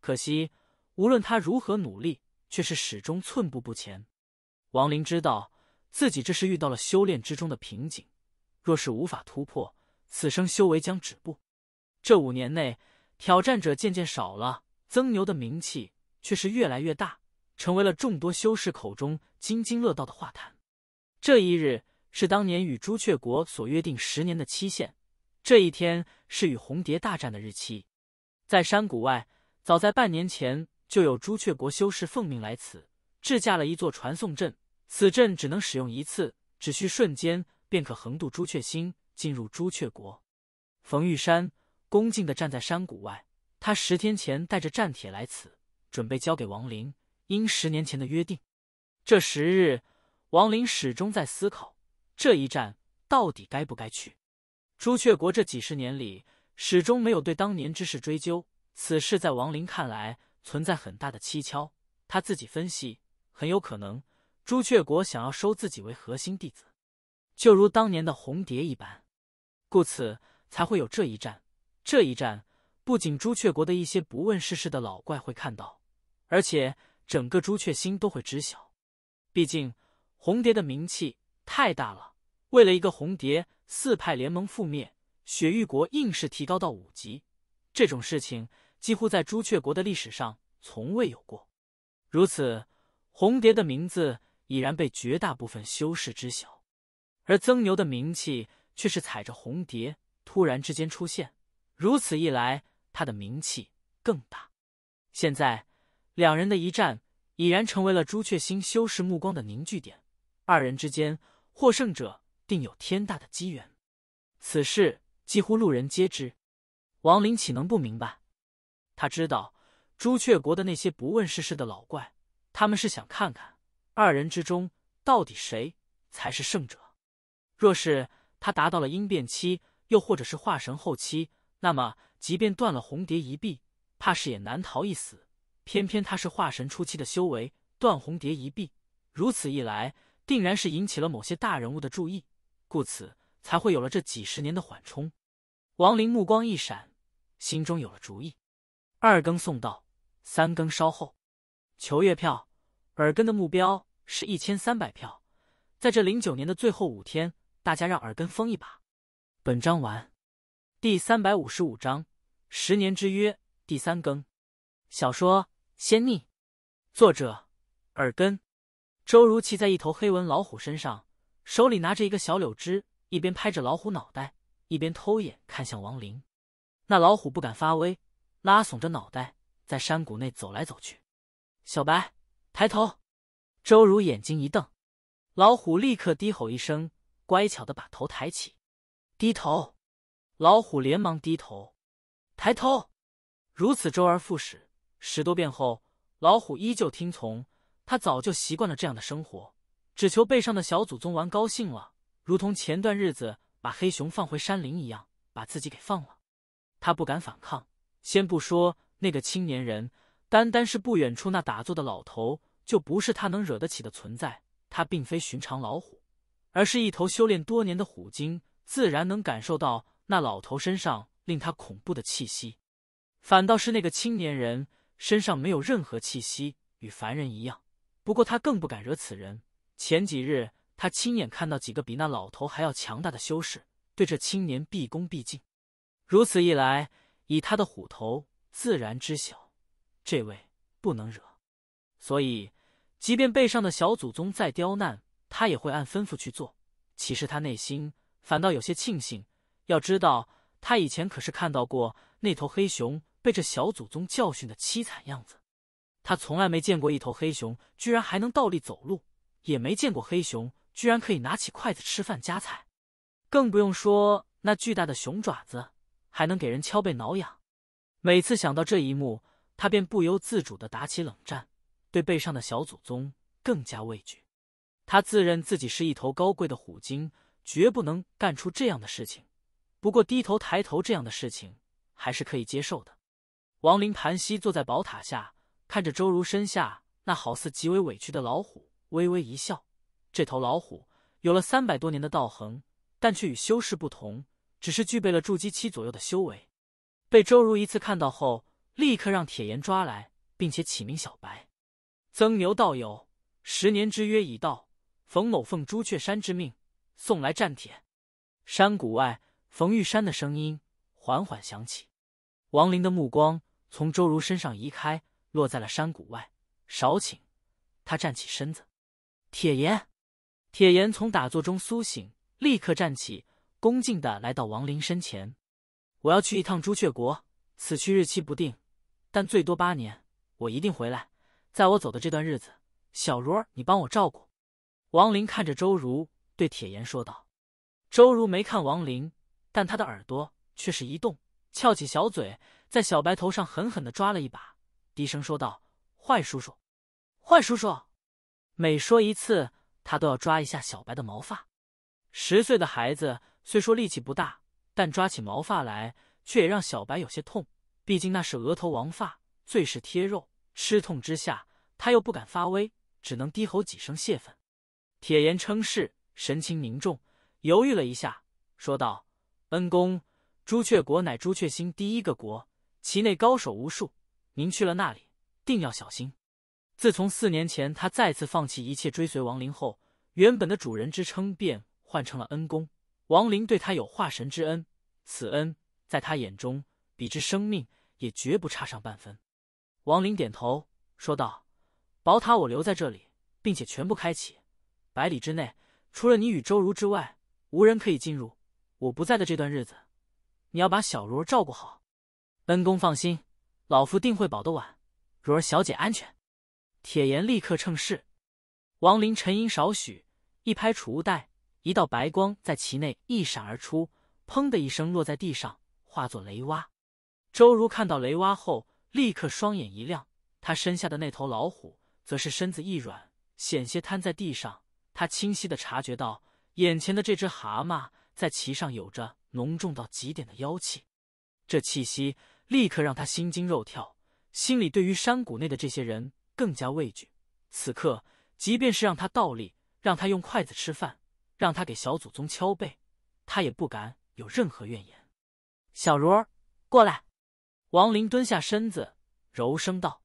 可惜，无论他如何努力，却是始终寸步不前。王林知道自己这是遇到了修炼之中的瓶颈。若是无法突破，此生修为将止步。这五年内，挑战者渐渐少了，曾牛的名气却是越来越大，成为了众多修士口中津津乐道的话谈。这一日是当年与朱雀国所约定十年的期限，这一天是与红蝶大战的日期。在山谷外，早在半年前就有朱雀国修士奉命来此，置架了一座传送阵。此阵只能使用一次，只需瞬间。便可横渡朱雀星，进入朱雀国。冯玉山恭敬的站在山谷外，他十天前带着战帖来此，准备交给王林。因十年前的约定，这十日，王林始终在思考这一战到底该不该去朱雀国。这几十年里，始终没有对当年之事追究。此事在王林看来，存在很大的蹊跷。他自己分析，很有可能朱雀国想要收自己为核心弟子。就如当年的红蝶一般，故此才会有这一战。这一战不仅朱雀国的一些不问世事的老怪会看到，而且整个朱雀星都会知晓。毕竟红蝶的名气太大了，为了一个红蝶，四派联盟覆灭，雪域国硬是提高到五级，这种事情几乎在朱雀国的历史上从未有过。如此，红蝶的名字已然被绝大部分修士知晓。而曾牛的名气却是踩着红蝶突然之间出现，如此一来，他的名气更大。现在，两人的一战已然成为了朱雀星修士目光的凝聚点，二人之间获胜者定有天大的机缘。此事几乎路人皆知，王林岂能不明白？他知道，朱雀国的那些不问世事的老怪，他们是想看看二人之中到底谁才是胜者。若是他达到了婴变期，又或者是化神后期，那么即便断了红蝶一臂，怕是也难逃一死。偏偏他是化神初期的修为，断红蝶一臂，如此一来，定然是引起了某些大人物的注意，故此才会有了这几十年的缓冲。王林目光一闪，心中有了主意。二更送到，三更稍后。求月票，耳根的目标是一千三百票，在这零九年的最后五天。大家让耳根疯一把，本章完，第三百五十五章十年之约第三更，小说《仙逆》，作者耳根。周如骑在一头黑纹老虎身上，手里拿着一个小柳枝，一边拍着老虎脑袋，一边偷眼看向王林。那老虎不敢发威，拉耸着脑袋在山谷内走来走去。小白，抬头！周如眼睛一瞪，老虎立刻低吼一声。乖巧的把头抬起，低头，老虎连忙低头，抬头，如此周而复始，十多遍后，老虎依旧听从。他早就习惯了这样的生活，只求背上的小祖宗玩高兴了。如同前段日子把黑熊放回山林一样，把自己给放了。他不敢反抗，先不说那个青年人，单单是不远处那打坐的老头，就不是他能惹得起的存在。他并非寻常老虎。而是一头修炼多年的虎鲸，自然能感受到那老头身上令他恐怖的气息。反倒是那个青年人身上没有任何气息，与凡人一样。不过他更不敢惹此人。前几日，他亲眼看到几个比那老头还要强大的修士对这青年毕恭毕敬。如此一来，以他的虎头自然知晓，这位不能惹。所以，即便背上的小祖宗再刁难。他也会按吩咐去做。其实他内心反倒有些庆幸，要知道他以前可是看到过那头黑熊被这小祖宗教训的凄惨样子。他从来没见过一头黑熊居然还能倒立走路，也没见过黑熊居然可以拿起筷子吃饭夹菜，更不用说那巨大的熊爪子还能给人敲背挠痒。每次想到这一幕，他便不由自主地打起冷战，对背上的小祖宗更加畏惧。他自认自己是一头高贵的虎鲸，绝不能干出这样的事情。不过低头抬头这样的事情还是可以接受的。王林盘膝坐在宝塔下，看着周如身下那好似极为委屈的老虎，微微一笑。这头老虎有了三百多年的道行，但却与修士不同，只是具备了筑基期左右的修为。被周如一次看到后，立刻让铁岩抓来，并且起名小白。曾牛道友，十年之约已到。冯某奉朱雀山之命送来战帖。山谷外，冯玉山的声音缓缓响起。王林的目光从周如身上移开，落在了山谷外。少顷，他站起身子。铁岩，铁岩从打坐中苏醒，立刻站起，恭敬的来到王林身前。我要去一趟朱雀国，此去日期不定，但最多八年，我一定回来。在我走的这段日子，小如儿，你帮我照顾。王林看着周如，对铁岩说道：“周如没看王林，但他的耳朵却是一动，翘起小嘴，在小白头上狠狠的抓了一把，低声说道：‘坏叔叔，坏叔叔！’每说一次，他都要抓一下小白的毛发。十岁的孩子虽说力气不大，但抓起毛发来却也让小白有些痛。毕竟那是额头王发，最是贴肉。吃痛之下，他又不敢发威，只能低吼几声泄愤。”铁岩称是，神情凝重，犹豫了一下，说道：“恩公，朱雀国乃朱雀星第一个国，其内高手无数。您去了那里，定要小心。”自从四年前他再次放弃一切追随王林后，原本的主人之称便换成了恩公。王林对他有化神之恩，此恩在他眼中比之生命也绝不差上半分。王林点头说道：“宝塔我留在这里，并且全部开启。”百里之内，除了你与周如之外，无人可以进入。我不在的这段日子，你要把小如照顾好。恩公放心，老夫定会保得晚如小姐安全。铁岩立刻称是。王林沉吟少许，一拍储物袋，一道白光在其内一闪而出，砰的一声落在地上，化作雷蛙。周如看到雷蛙后，立刻双眼一亮。他身下的那头老虎，则是身子一软，险些瘫在地上。他清晰的察觉到，眼前的这只蛤蟆在其上有着浓重到极点的妖气，这气息立刻让他心惊肉跳，心里对于山谷内的这些人更加畏惧。此刻，即便是让他倒立，让他用筷子吃饭，让他给小祖宗敲背，他也不敢有任何怨言。小如儿，过来。王林蹲下身子，柔声道：“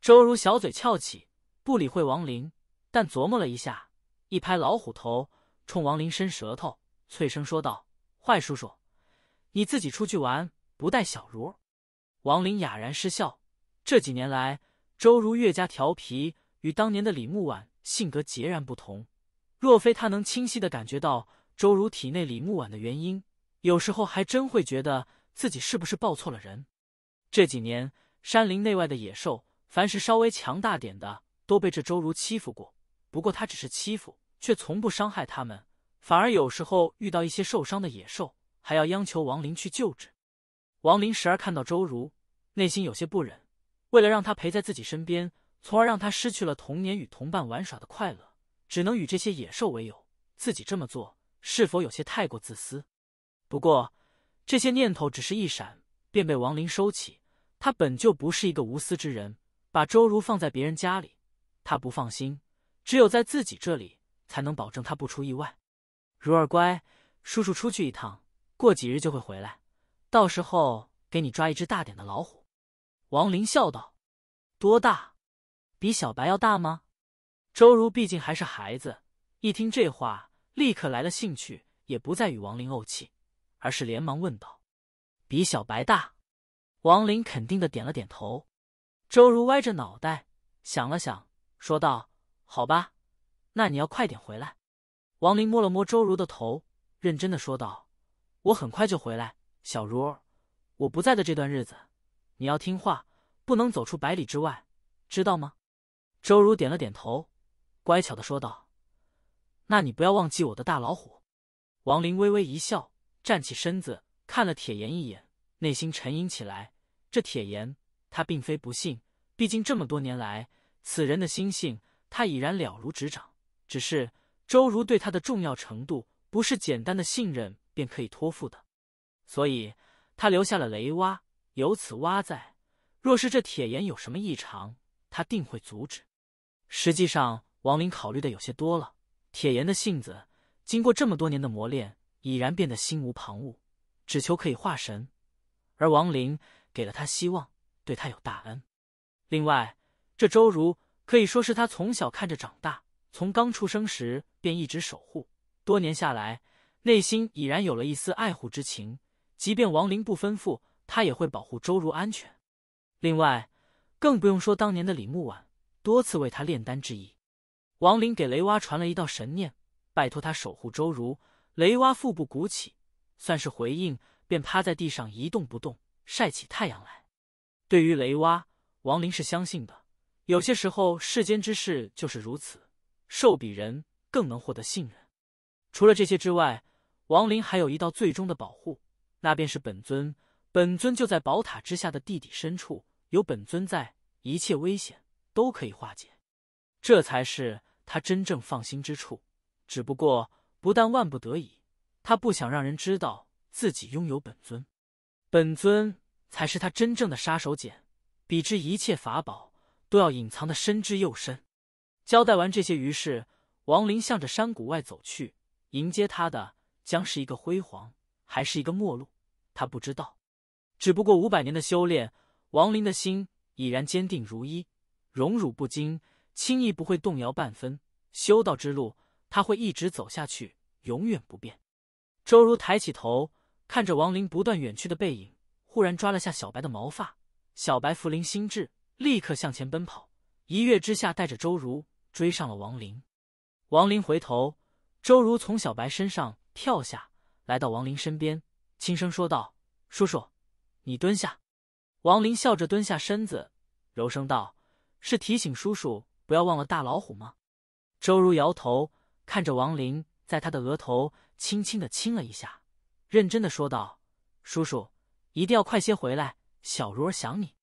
周如，小嘴翘起，不理会王林，但琢磨了一下。”一拍老虎头，冲王林伸舌头，脆声说道：“坏叔叔，你自己出去玩，不带小茹。”王林哑然失笑。这几年来，周如越加调皮，与当年的李木婉性格截然不同。若非他能清晰的感觉到周如体内李木婉的原因，有时候还真会觉得自己是不是抱错了人。这几年，山林内外的野兽，凡是稍微强大点的，都被这周如欺负过。不过他只是欺负。却从不伤害他们，反而有时候遇到一些受伤的野兽，还要央求王林去救治。王林时而看到周如，内心有些不忍。为了让他陪在自己身边，从而让他失去了童年与同伴玩耍的快乐，只能与这些野兽为友。自己这么做是否有些太过自私？不过这些念头只是一闪，便被王林收起。他本就不是一个无私之人，把周如放在别人家里，他不放心。只有在自己这里。才能保证他不出意外。如儿乖，叔叔出去一趟，过几日就会回来，到时候给你抓一只大点的老虎。”王林笑道，“多大？比小白要大吗？”周如毕竟还是孩子，一听这话，立刻来了兴趣，也不再与王林怄气，而是连忙问道：“比小白大？”王林肯定的点了点头。周如歪着脑袋想了想，说道：“好吧。”那你要快点回来，王林摸了摸周如的头，认真的说道：“我很快就回来，小如儿，我不在的这段日子，你要听话，不能走出百里之外，知道吗？”周如点了点头，乖巧的说道：“那你不要忘记我的大老虎。”王林微微一笑，站起身子，看了铁岩一眼，内心沉吟起来。这铁岩，他并非不信，毕竟这么多年来，此人的心性，他已然了如指掌。只是周如对他的重要程度，不是简单的信任便可以托付的，所以他留下了雷蛙。有此蛙在，若是这铁岩有什么异常，他定会阻止。实际上，王林考虑的有些多了。铁岩的性子，经过这么多年的磨练，已然变得心无旁骛，只求可以化神。而王林给了他希望，对他有大恩。另外，这周如可以说是他从小看着长大。从刚出生时便一直守护，多年下来，内心已然有了一丝爱护之情。即便王灵不吩咐，他也会保护周如安全。另外，更不用说当年的李木婉多次为他炼丹之意。王灵给雷蛙传了一道神念，拜托他守护周如。雷蛙腹部鼓起，算是回应，便趴在地上一动不动晒起太阳来。对于雷蛙，王灵是相信的。有些时候，世间之事就是如此。兽比人更能获得信任。除了这些之外，王林还有一道最终的保护，那便是本尊。本尊就在宝塔之下的地底深处，有本尊在，一切危险都可以化解。这才是他真正放心之处。只不过，不但万不得已，他不想让人知道自己拥有本尊。本尊才是他真正的杀手锏，比之一切法宝都要隐藏的深之又深。交代完这些，于是王林向着山谷外走去。迎接他的将是一个辉煌，还是一个末路，他不知道。只不过五百年的修炼，王林的心已然坚定如一，荣辱不惊，轻易不会动摇半分。修道之路，他会一直走下去，永远不变。周如抬起头，看着王林不断远去的背影，忽然抓了下小白的毛发。小白福灵心智，立刻向前奔跑，一跃之下带着周如。追上了王林，王林回头，周如从小白身上跳下来到王林身边，轻声说道：“叔叔，你蹲下。”王林笑着蹲下身子，柔声道：“是提醒叔叔不要忘了大老虎吗？”周如摇头，看着王林，在他的额头轻轻的亲了一下，认真的说道：“叔叔，一定要快些回来，小如想你。”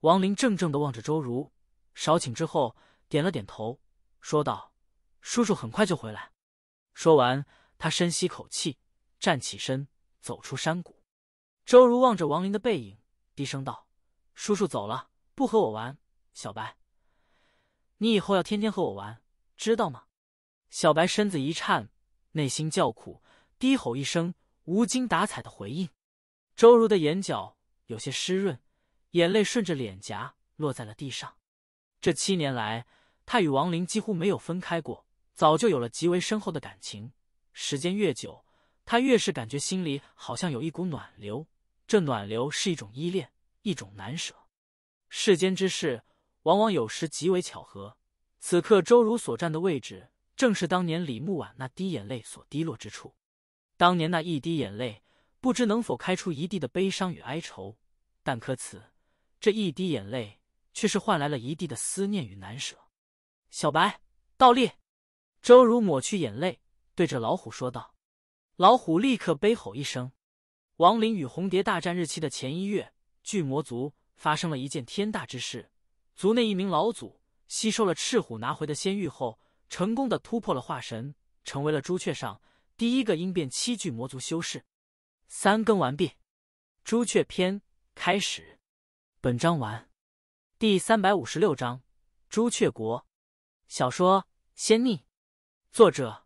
王林怔怔的望着周如，少顷之后，点了点头。说道：“叔叔很快就回来。”说完，他深吸口气，站起身，走出山谷。周如望着王林的背影，低声道：“叔叔走了，不和我玩。小白，你以后要天天和我玩，知道吗？”小白身子一颤，内心叫苦，低吼一声，无精打采的回应。周如的眼角有些湿润，眼泪顺着脸颊落在了地上。这七年来，他与王林几乎没有分开过，早就有了极为深厚的感情。时间越久，他越是感觉心里好像有一股暖流。这暖流是一种依恋，一种难舍。世间之事，往往有时极为巧合。此刻，周如所站的位置，正是当年李木婉那滴眼泪所滴落之处。当年那一滴眼泪，不知能否开出一地的悲伤与哀愁，但可此这一滴眼泪，却是换来了一地的思念与难舍。小白，倒立。周如抹去眼泪，对着老虎说道。老虎立刻悲吼一声。王林与红蝶大战日期的前一月，巨魔族发生了一件天大之事。族内一名老祖吸收了赤虎拿回的仙玉后，成功的突破了化神，成为了朱雀上第一个应变七巨魔族修士。三更完毕，朱雀篇开始。本章完。第三百五十六章：朱雀国。小说《仙逆》，作者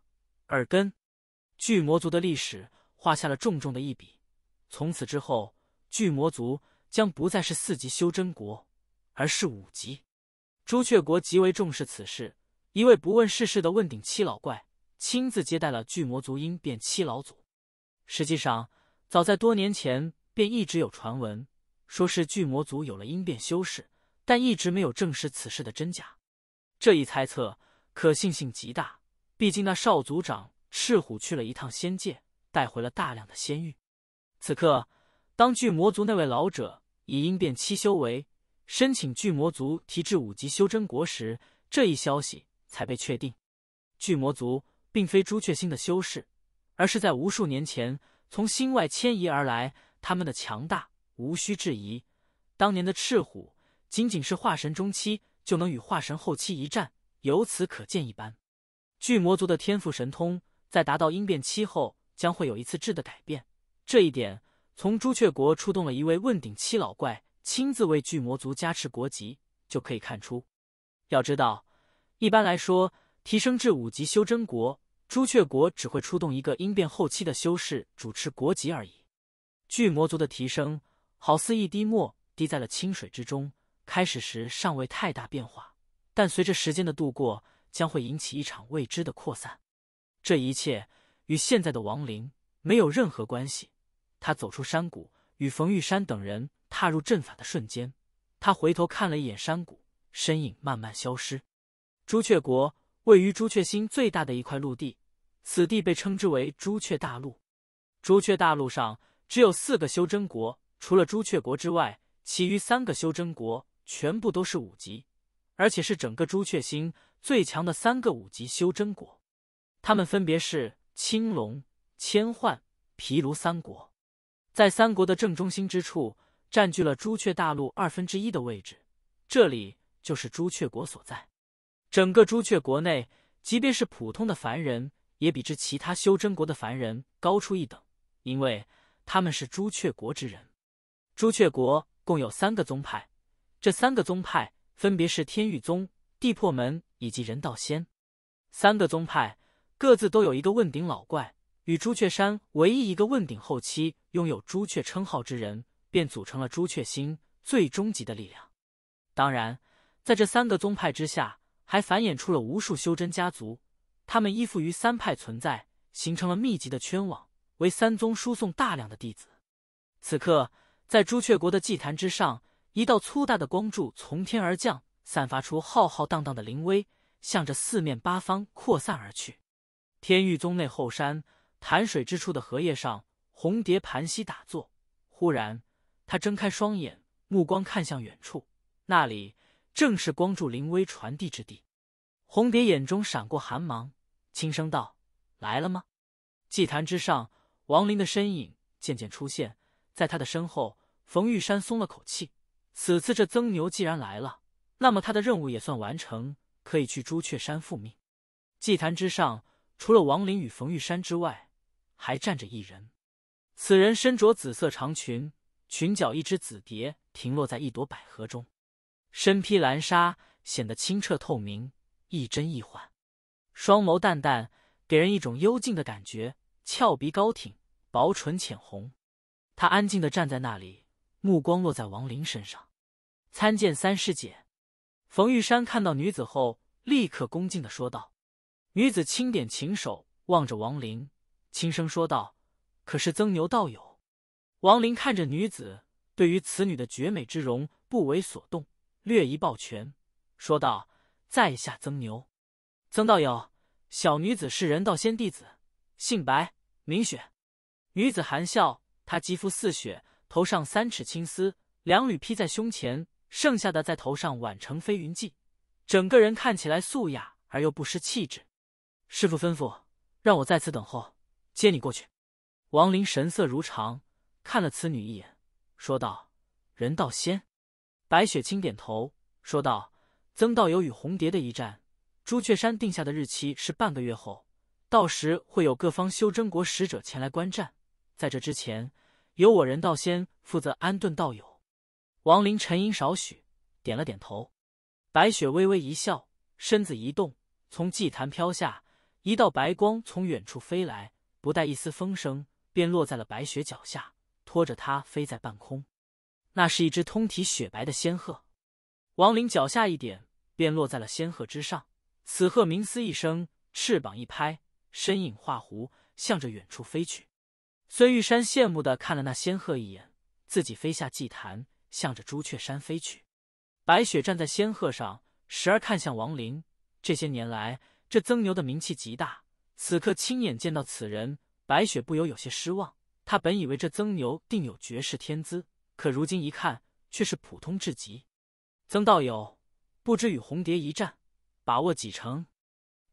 耳根，巨魔族的历史画下了重重的一笔。从此之后，巨魔族将不再是四级修真国，而是五级。朱雀国极为重视此事，一位不问世事的问鼎七老怪亲自接待了巨魔族鹰变七老祖。实际上，早在多年前便一直有传闻，说是巨魔族有了鹰变修士，但一直没有证实此事的真假。这一猜测可信性极大，毕竟那少族长赤虎去了一趟仙界，带回了大量的仙玉。此刻，当巨魔族那位老者以应变七修为申请巨魔族提至五级修真国时，这一消息才被确定。巨魔族并非朱雀星的修士，而是在无数年前从星外迁移而来。他们的强大无需质疑。当年的赤虎仅仅是化神中期。就能与化神后期一战，由此可见一斑。巨魔族的天赋神通在达到应变期后，将会有一次质的改变。这一点，从朱雀国出动了一位问鼎七老怪，亲自为巨魔族加持国籍就可以看出。要知道，一般来说，提升至五级修真国，朱雀国只会出动一个应变后期的修士主持国籍而已。巨魔族的提升，好似一滴墨滴在了清水之中。开始时尚未太大变化，但随着时间的度过，将会引起一场未知的扩散。这一切与现在的王林没有任何关系。他走出山谷，与冯玉山等人踏入阵法的瞬间，他回头看了一眼山谷，身影慢慢消失。朱雀国位于朱雀星最大的一块陆地，此地被称之为朱雀大陆。朱雀大陆上只有四个修真国，除了朱雀国之外，其余三个修真国。全部都是五级，而且是整个朱雀星最强的三个五级修真国，他们分别是青龙、千幻、毗卢三国，在三国的正中心之处，占据了朱雀大陆二分之一的位置，这里就是朱雀国所在。整个朱雀国内，即便是普通的凡人，也比之其他修真国的凡人高出一等，因为他们是朱雀国之人。朱雀国共有三个宗派。这三个宗派分别是天域宗、地破门以及人道仙。三个宗派各自都有一个问鼎老怪，与朱雀山唯一一个问鼎后期拥有朱雀称号之人，便组成了朱雀星最终极的力量。当然，在这三个宗派之下，还繁衍出了无数修真家族。他们依附于三派存在，形成了密集的圈网，为三宗输送大量的弟子。此刻，在朱雀国的祭坛之上。一道粗大的光柱从天而降，散发出浩浩荡荡的灵威，向着四面八方扩散而去。天域宗内后山潭水之处的荷叶上，红蝶盘膝打坐。忽然，他睁开双眼，目光看向远处，那里正是光柱灵威传递之地。红蝶眼中闪过寒芒，轻声道：“来了吗？”祭坛之上，王林的身影渐渐出现，在他的身后，冯玉山松了口气。此次这曾牛既然来了，那么他的任务也算完成，可以去朱雀山复命。祭坛之上，除了王林与冯玉山之外，还站着一人。此人身着紫色长裙，裙角一只紫蝶停落在一朵百合中，身披蓝纱，显得清澈透明，亦真亦幻。双眸淡淡，给人一种幽静的感觉。俏鼻高挺，薄唇浅红，他安静的站在那里，目光落在王林身上。参见三师姐，冯玉山看到女子后，立刻恭敬的说道。女子轻点琴手，望着王林，轻声说道：“可是曾牛道友？”王林看着女子，对于此女的绝美之容不为所动，略一抱拳，说道：“在下曾牛，曾道友，小女子是人道仙弟子，姓白，名雪。”女子含笑，她肌肤似雪，头上三尺青丝，两缕披在胸前。剩下的在头上挽成飞云髻，整个人看起来素雅而又不失气质。师傅吩咐让我在此等候，接你过去。王林神色如常，看了此女一眼，说道：“任道仙。”白雪清点头说道：“曾道友与红蝶的一战，朱雀山定下的日期是半个月后，到时会有各方修真国使者前来观战。在这之前，由我任道仙负责安顿道友。”王林沉吟少许，点了点头。白雪微微一笑，身子一动，从祭坛飘下。一道白光从远处飞来，不带一丝风声，便落在了白雪脚下，拖着她飞在半空。那是一只通体雪白的仙鹤。王林脚下一点，便落在了仙鹤之上。此鹤鸣嘶一声，翅膀一拍，身影化弧，向着远处飞去。孙玉山羡慕的看了那仙鹤一眼，自己飞下祭坛。向着朱雀山飞去，白雪站在仙鹤上，时而看向王林。这些年来，这曾牛的名气极大，此刻亲眼见到此人，白雪不由有些失望。他本以为这曾牛定有绝世天资，可如今一看，却是普通至极。曾道友，不知与红蝶一战，把握几成？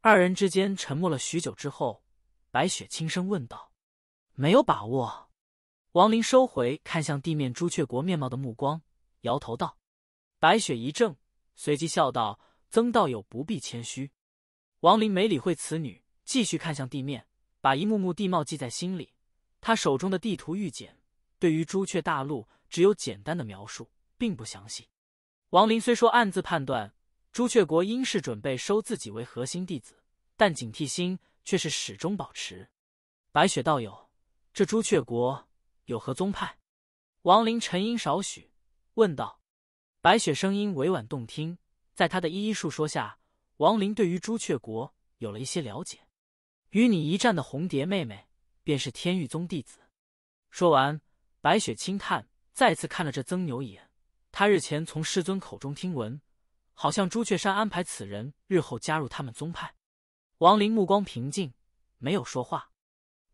二人之间沉默了许久之后，白雪轻声问道：“没有把握。”王林收回看向地面朱雀国面貌的目光，摇头道：“白雪一怔，随即笑道：‘曾道友不必谦虚。’”王林没理会此女，继续看向地面，把一幕幕地貌记在心里。他手中的地图玉简对于朱雀大陆只有简单的描述，并不详细。王林虽说暗自判断朱雀国应是准备收自己为核心弟子，但警惕心却是始终保持。白雪道友，这朱雀国。有何宗派？王林沉吟少许，问道。白雪声音委婉动听，在她的一一述说下，王林对于朱雀国有了一些了解。与你一战的红蝶妹妹，便是天域宗弟子。说完，白雪轻叹，再次看了这曾牛一眼。他日前从师尊口中听闻，好像朱雀山安排此人日后加入他们宗派。王林目光平静，没有说话。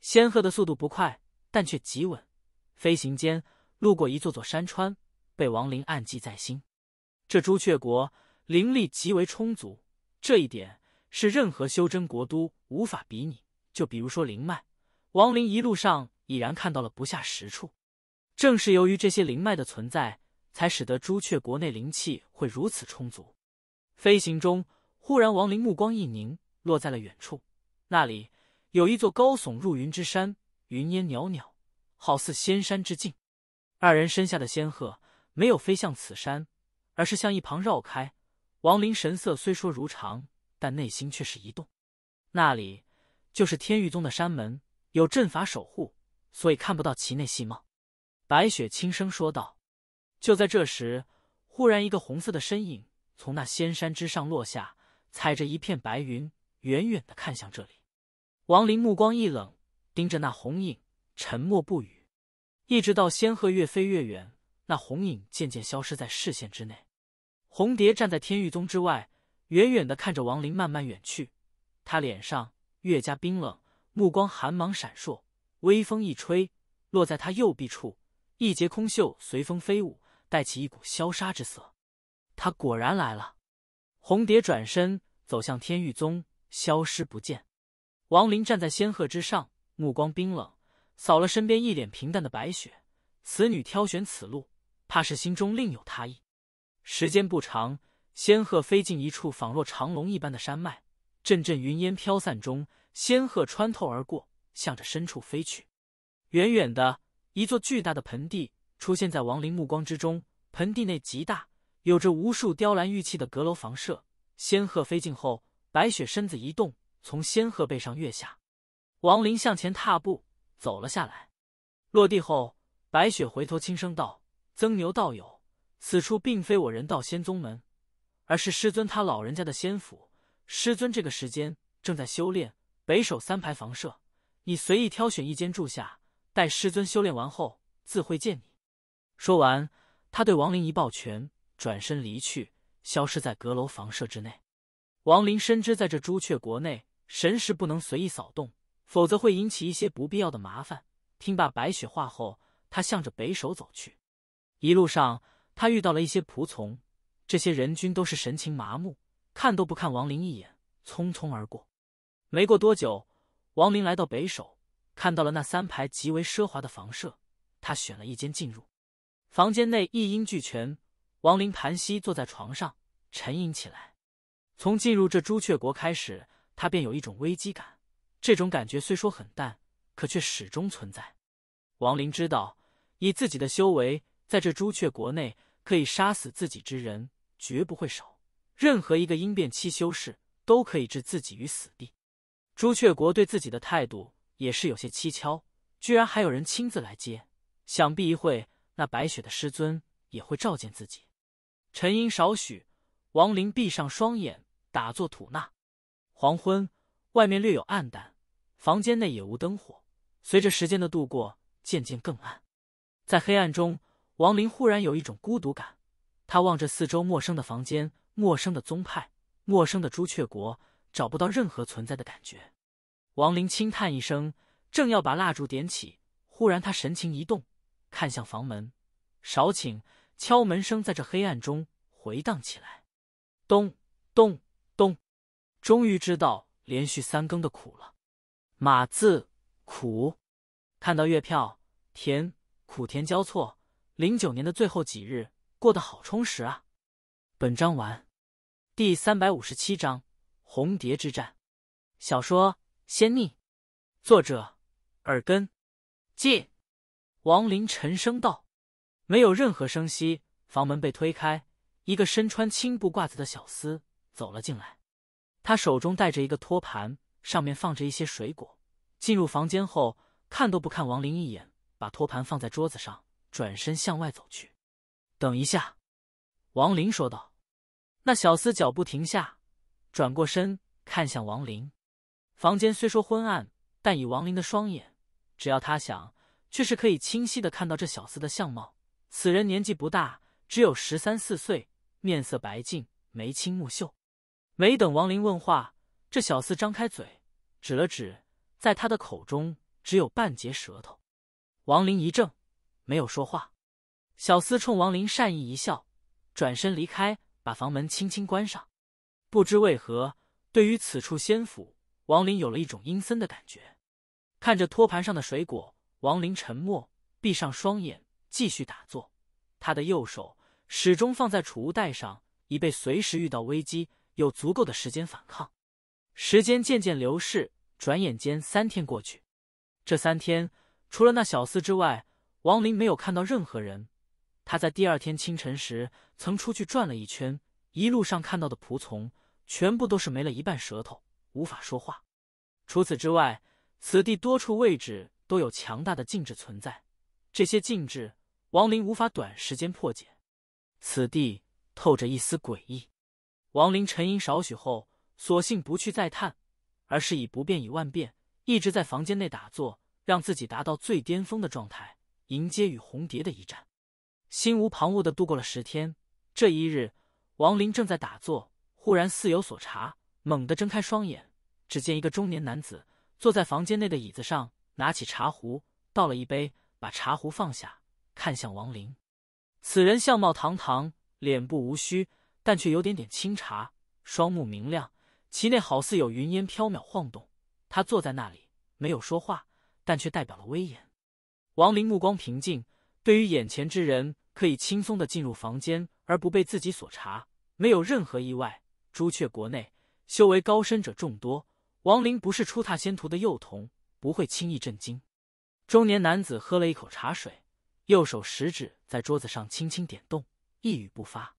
仙鹤的速度不快，但却极稳。飞行间，路过一座座山川，被王林暗记在心。这朱雀国灵力极为充足，这一点是任何修真国都无法比拟。就比如说灵脉，王林一路上已然看到了不下十处。正是由于这些灵脉的存在，才使得朱雀国内灵气会如此充足。飞行中，忽然王林目光一凝，落在了远处，那里有一座高耸入云之山，云烟袅袅。好似仙山之境，二人身下的仙鹤没有飞向此山，而是向一旁绕开。王林神色虽说如常，但内心却是一动。那里就是天域宗的山门，有阵法守护，所以看不到其内细貌。白雪轻声说道。就在这时，忽然一个红色的身影从那仙山之上落下，踩着一片白云，远远的看向这里。王林目光一冷，盯着那红影。沉默不语，一直到仙鹤越飞越远，那红影渐渐消失在视线之内。红蝶站在天域宗之外，远远的看着王林慢慢远去，他脸上越加冰冷，目光寒芒闪烁。微风一吹，落在他右臂处一截空袖随风飞舞，带起一股萧杀之色。他果然来了。红蝶转身走向天域宗，消失不见。王林站在仙鹤之上，目光冰冷。扫了身边一脸平淡的白雪，此女挑选此路，怕是心中另有他意。时间不长，仙鹤飞进一处仿若长龙一般的山脉，阵阵云烟飘散中，仙鹤穿透而过，向着深处飞去。远远的，一座巨大的盆地出现在王林目光之中。盆地内极大，有着无数雕栏玉砌的阁楼房舍。仙鹤飞进后，白雪身子一动，从仙鹤背上跃下。王林向前踏步。走了下来，落地后，白雪回头轻声道：“曾牛道友，此处并非我人道仙宗门，而是师尊他老人家的仙府。师尊这个时间正在修炼，北守三排房舍，你随意挑选一间住下，待师尊修炼完后，自会见你。”说完，他对王林一抱拳，转身离去，消失在阁楼房舍之内。王林深知，在这朱雀国内，神识不能随意扫动。否则会引起一些不必要的麻烦。听罢白雪话后，他向着北首走去。一路上，他遇到了一些仆从，这些人均都是神情麻木，看都不看王林一眼，匆匆而过。没过多久，王林来到北首，看到了那三排极为奢华的房舍。他选了一间进入，房间内一应俱全。王林盘膝坐在床上，沉吟起来。从进入这朱雀国开始，他便有一种危机感。这种感觉虽说很淡，可却始终存在。王林知道，以自己的修为，在这朱雀国内，可以杀死自己之人绝不会少。任何一个阴变期修士都可以置自己于死地。朱雀国对自己的态度也是有些蹊跷，居然还有人亲自来接，想必一会那白雪的师尊也会召见自己。沉吟少许，王林闭上双眼，打坐吐纳。黄昏。外面略有暗淡，房间内也无灯火。随着时间的度过，渐渐更暗。在黑暗中，王林忽然有一种孤独感。他望着四周陌生的房间、陌生的宗派、陌生的朱雀国，找不到任何存在的感觉。王林轻叹一声，正要把蜡烛点起，忽然他神情一动，看向房门。少顷，敲门声在这黑暗中回荡起来，咚咚咚。终于知道。连续三更的苦了，马字苦，看到月票甜苦甜交错，零九年的最后几日过得好充实啊！本章完，第三百五十七章红蝶之战。小说《仙逆》，作者：耳根。进王林沉声道，没有任何声息，房门被推开，一个身穿青布褂子的小厮走了进来。他手中带着一个托盘，上面放着一些水果。进入房间后，看都不看王林一眼，把托盘放在桌子上，转身向外走去。等一下，王林说道。那小厮脚步停下，转过身看向王林。房间虽说昏暗，但以王林的双眼，只要他想，却是可以清晰的看到这小厮的相貌。此人年纪不大，只有十三四岁，面色白净，眉清目秀。没等王林问话，这小厮张开嘴，指了指，在他的口中只有半截舌头。王林一怔，没有说话。小厮冲王林善意一笑，转身离开，把房门轻轻关上。不知为何，对于此处仙府，王林有了一种阴森的感觉。看着托盘上的水果，王林沉默，闭上双眼，继续打坐。他的右手始终放在储物袋上，以备随时遇到危机。有足够的时间反抗。时间渐渐流逝，转眼间三天过去。这三天，除了那小厮之外，王林没有看到任何人。他在第二天清晨时曾出去转了一圈，一路上看到的仆从全部都是没了一半舌头，无法说话。除此之外，此地多处位置都有强大的禁制存在，这些禁制，王林无法短时间破解。此地透着一丝诡异。王林沉吟少许后，索性不去再探，而是以不变以万变，一直在房间内打坐，让自己达到最巅峰的状态，迎接与红蝶的一战。心无旁骛的度过了十天。这一日，王林正在打坐，忽然似有所察，猛地睁开双眼，只见一个中年男子坐在房间内的椅子上，拿起茶壶倒了一杯，把茶壶放下，看向王林。此人相貌堂堂，脸部无须。但却有点点清茶，双目明亮，其内好似有云烟飘渺晃动。他坐在那里，没有说话，但却代表了威严。王林目光平静，对于眼前之人可以轻松的进入房间而不被自己所查，没有任何意外。朱雀国内修为高深者众多，王林不是初踏仙途的幼童，不会轻易震惊。中年男子喝了一口茶水，右手食指在桌子上轻轻点动，一语不发。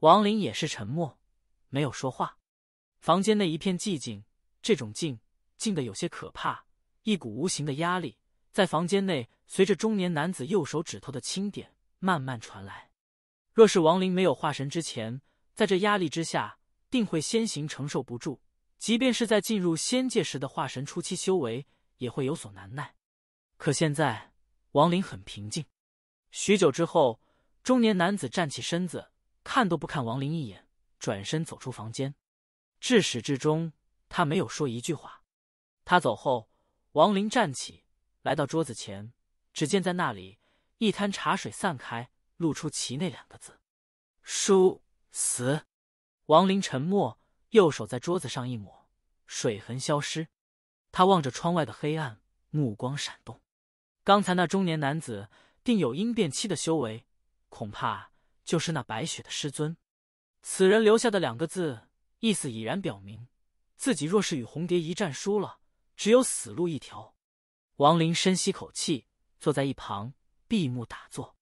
王林也是沉默，没有说话。房间内一片寂静，这种静静的有些可怕。一股无形的压力在房间内，随着中年男子右手指头的轻点慢慢传来。若是王林没有化神之前，在这压力之下，定会先行承受不住。即便是在进入仙界时的化神初期修为，也会有所难耐。可现在，王林很平静。许久之后，中年男子站起身子。看都不看王林一眼，转身走出房间。至始至终，他没有说一句话。他走后，王林站起来到桌子前，只见在那里一滩茶水散开，露出其内两个字：“书死。”王林沉默，右手在桌子上一抹，水痕消失。他望着窗外的黑暗，目光闪动。刚才那中年男子定有阴变期的修为，恐怕。就是那白雪的师尊，此人留下的两个字，意思已然表明，自己若是与红蝶一战输了，只有死路一条。王林深吸口气，坐在一旁，闭目打坐。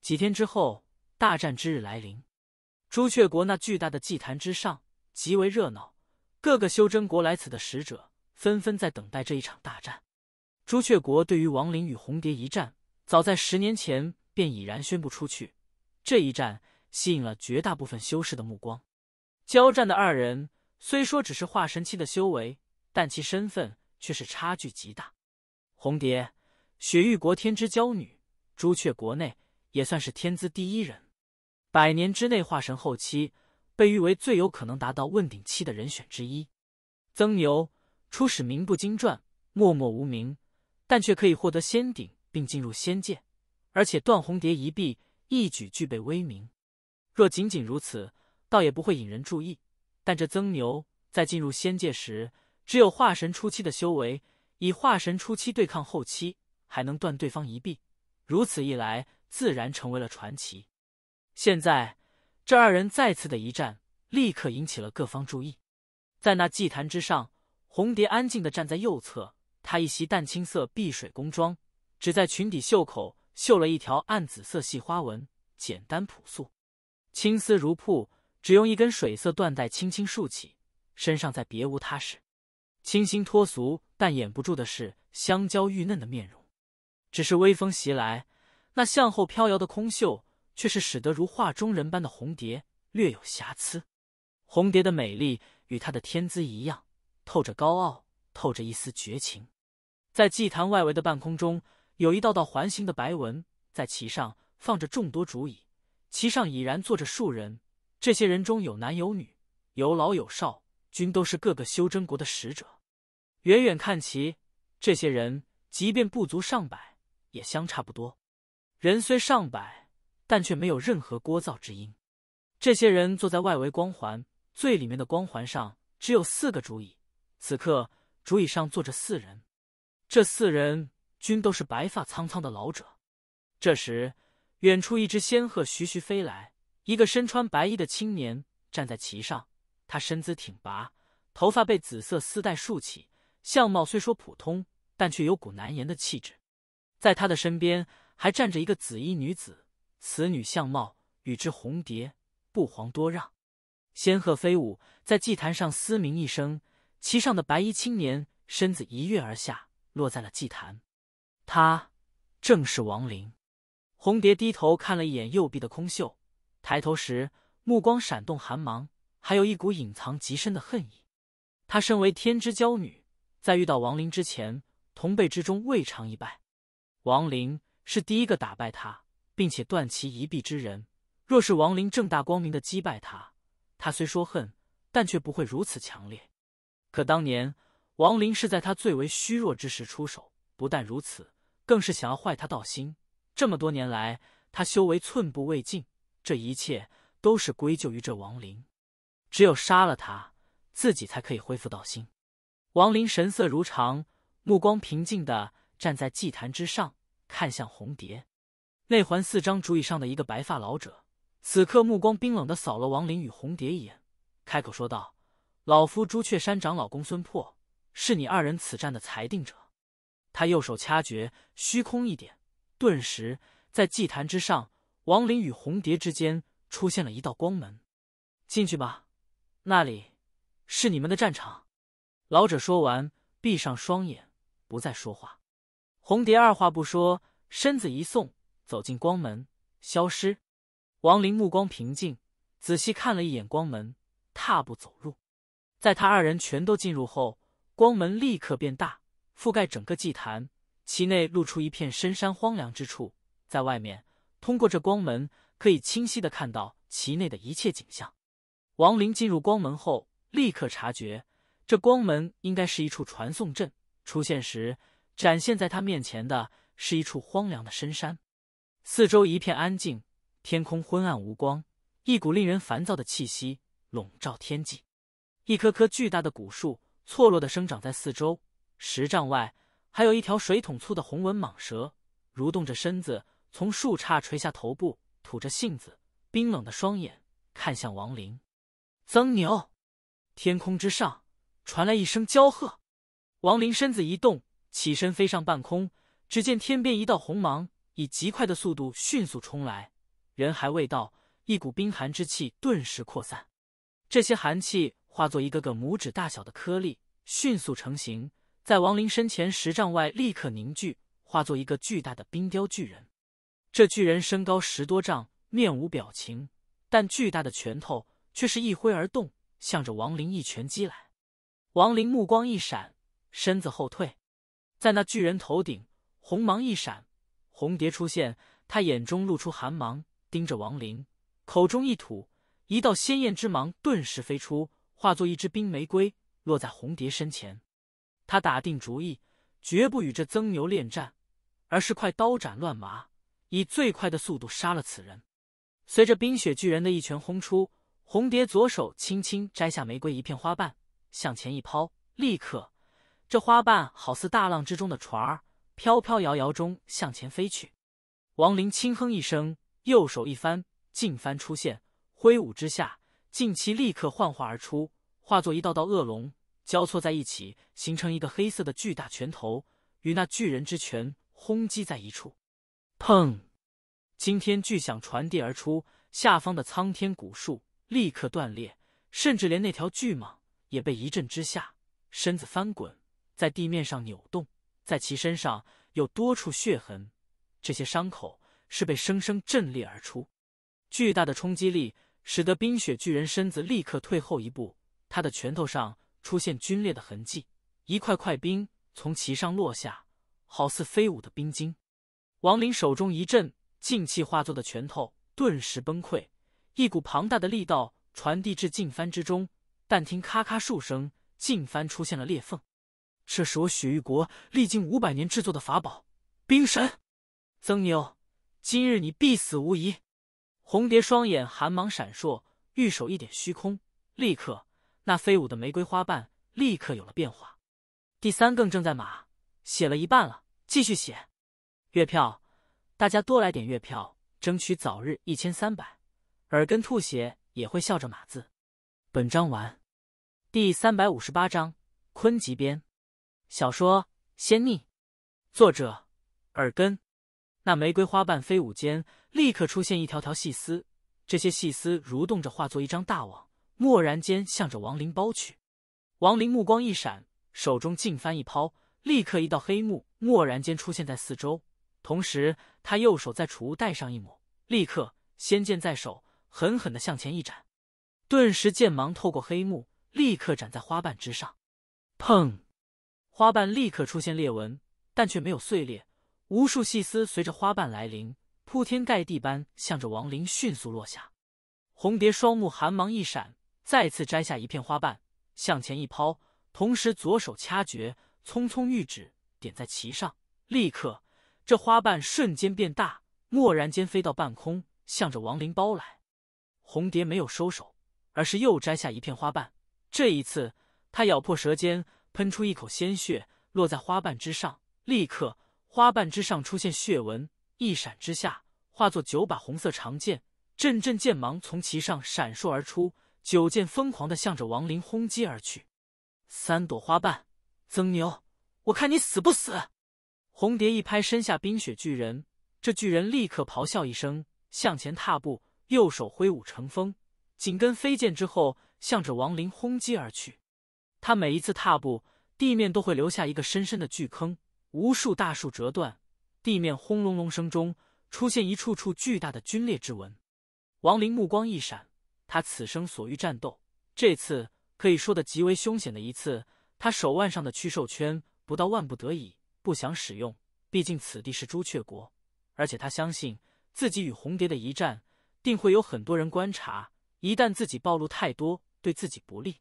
几天之后，大战之日来临。朱雀国那巨大的祭坛之上，极为热闹，各个修真国来此的使者，纷纷在等待这一场大战。朱雀国对于王林与红蝶一战，早在十年前便已然宣布出去。这一战吸引了绝大部分修士的目光。交战的二人虽说只是化神期的修为，但其身份却是差距极大。红蝶，雪域国天之娇女，朱雀国内也算是天资第一人，百年之内化神后期，被誉为最有可能达到问鼎期的人选之一。曾牛，初始名不经传，默默无名，但却可以获得仙鼎并进入仙界，而且断红蝶一臂。一举具备威名，若仅仅如此，倒也不会引人注意。但这曾牛在进入仙界时，只有化神初期的修为，以化神初期对抗后期，还能断对方一臂，如此一来，自然成为了传奇。现在这二人再次的一战，立刻引起了各方注意。在那祭坛之上，红蝶安静的站在右侧，她一袭淡青色碧水宫装，只在裙底袖口。绣了一条暗紫色细花纹，简单朴素，青丝如瀑，只用一根水色缎带轻轻竖起，身上再别无他事，清新脱俗，但掩不住的是香娇玉嫩的面容。只是微风袭来，那向后飘摇的空袖，却是使得如画中人般的红蝶略有瑕疵。红蝶的美丽与她的天资一样，透着高傲，透着一丝绝情，在祭坛外围的半空中。有一道道环形的白纹，在其上放着众多竹椅，其上已然坐着数人。这些人中有男有女，有老有少，均都是各个修真国的使者。远远看齐，这些人即便不足上百，也相差不多。人虽上百，但却没有任何聒噪之音。这些人坐在外围光环最里面的光环上，只有四个竹椅。此刻，竹椅上坐着四人，这四人。均都是白发苍苍的老者。这时，远处一只仙鹤徐徐飞来，一个身穿白衣的青年站在其上。他身姿挺拔，头发被紫色丝带束起，相貌虽说普通，但却有股难言的气质。在他的身边还站着一个紫衣女子，此女相貌与之红蝶不遑多让。仙鹤飞舞，在祭坛上嘶鸣一声，其上的白衣青年身子一跃而下，落在了祭坛。他正是王林。红蝶低头看了一眼右臂的空袖，抬头时目光闪动寒芒，还有一股隐藏极深的恨意。她身为天之娇女，在遇到王林之前，同辈之中未尝一败。王林是第一个打败他并且断其一臂之人。若是王林正大光明的击败他，他虽说恨，但却不会如此强烈。可当年王林是在他最为虚弱之时出手，不但如此。更是想要坏他道心。这么多年来，他修为寸步未进，这一切都是归咎于这王林。只有杀了他，自己才可以恢复道心。王林神色如常，目光平静的站在祭坛之上，看向红蝶。内环四张竹椅上的一个白发老者，此刻目光冰冷的扫了王林与红蝶一眼，开口说道：“老夫朱雀山长老公孙破，是你二人此战的裁定者。”他右手掐诀，虚空一点，顿时在祭坛之上，王林与红蝶之间出现了一道光门。进去吧，那里是你们的战场。老者说完，闭上双眼，不再说话。红蝶二话不说，身子一送，走进光门，消失。王林目光平静，仔细看了一眼光门，踏步走入。在他二人全都进入后，光门立刻变大。覆盖整个祭坛，其内露出一片深山荒凉之处。在外面，通过这光门可以清晰的看到其内的一切景象。王林进入光门后，立刻察觉这光门应该是一处传送阵。出现时，展现在他面前的是一处荒凉的深山，四周一片安静，天空昏暗无光，一股令人烦躁的气息笼罩天际。一棵棵巨大的古树错落的生长在四周。十丈外，还有一条水桶粗的红纹蟒蛇，蠕动着身子，从树杈垂下头部，吐着信子，冰冷的双眼看向王林。曾牛，天空之上传来一声娇喝，王林身子一动，起身飞上半空。只见天边一道红芒，以极快的速度迅速冲来。人还未到，一股冰寒之气顿时扩散。这些寒气化作一个个拇指大小的颗粒，迅速成型。在王林身前十丈外，立刻凝聚，化作一个巨大的冰雕巨人。这巨人身高十多丈，面无表情，但巨大的拳头却是一挥而动，向着王林一拳击来。王林目光一闪，身子后退，在那巨人头顶，红芒一闪，红蝶出现，他眼中露出寒芒，盯着王林，口中一吐，一道鲜艳之芒顿时飞出，化作一只冰玫瑰，落在红蝶身前。他打定主意，绝不与这曾牛恋战，而是快刀斩乱麻，以最快的速度杀了此人。随着冰雪巨人的一拳轰出，红蝶左手轻轻摘下玫瑰一片花瓣，向前一抛，立刻这花瓣好似大浪之中的船儿，飘飘摇摇中向前飞去。王林轻哼一声，右手一翻，劲帆出现，挥舞之下，劲气立刻幻化而出，化作一道道恶龙。交错在一起，形成一个黑色的巨大拳头，与那巨人之拳轰击在一处。砰！惊天巨响传递而出，下方的苍天古树立刻断裂，甚至连那条巨蟒也被一阵之下身子翻滚，在地面上扭动。在其身上有多处血痕，这些伤口是被生生震裂而出。巨大的冲击力使得冰雪巨人身子立刻退后一步，他的拳头上。出现龟裂的痕迹，一块块冰从其上落下，好似飞舞的冰晶。王林手中一震，静气化作的拳头顿时崩溃，一股庞大的力道传递至静帆之中。但听咔咔数声，静帆出现了裂缝。这是我雪域国历经五百年制作的法宝——冰神。曾牛，今日你必死无疑！红蝶双眼寒芒闪烁，玉手一点虚空，立刻。那飞舞的玫瑰花瓣立刻有了变化。第三更正在码，写了一半了，继续写。月票，大家多来点月票，争取早日一千三百。耳根吐血也会笑着码字。本章完。第三百五十八章：昆吉编，小说《仙逆》，作者：耳根。那玫瑰花瓣飞舞间，立刻出现一条条细丝，这些细丝蠕动着，化作一张大网。蓦然间，向着王林包去。王林目光一闪，手中劲翻一抛，立刻一道黑幕蓦然间出现在四周。同时，他右手在储物袋上一抹，立刻仙剑在手，狠狠地向前一斩。顿时，剑芒透过黑幕，立刻斩在花瓣之上。砰！花瓣立刻出现裂纹，但却没有碎裂。无数细丝随着花瓣来临，铺天盖地般向着王林迅速落下。红蝶双目寒芒一闪。再次摘下一片花瓣，向前一抛，同时左手掐诀，匆匆玉指点在其上，立刻这花瓣瞬间变大，蓦然间飞到半空，向着亡灵包来。红蝶没有收手，而是又摘下一片花瓣。这一次，他咬破舌尖，喷出一口鲜血，落在花瓣之上，立刻花瓣之上出现血纹，一闪之下，化作九把红色长剑，阵阵剑芒从其上闪烁而出。九剑疯狂的向着王林轰击而去，三朵花瓣，曾牛，我看你死不死！红蝶一拍身下冰雪巨人，这巨人立刻咆哮一声，向前踏步，右手挥舞成风，紧跟飞剑之后，向着王林轰击而去。他每一次踏步，地面都会留下一个深深的巨坑，无数大树折断，地面轰隆隆声中出现一处处巨大的龟裂之纹。王林目光一闪。他此生所遇战斗，这次可以说的极为凶险的一次。他手腕上的驱兽圈不到万不得已不想使用，毕竟此地是朱雀国，而且他相信自己与红蝶的一战，定会有很多人观察。一旦自己暴露太多，对自己不利。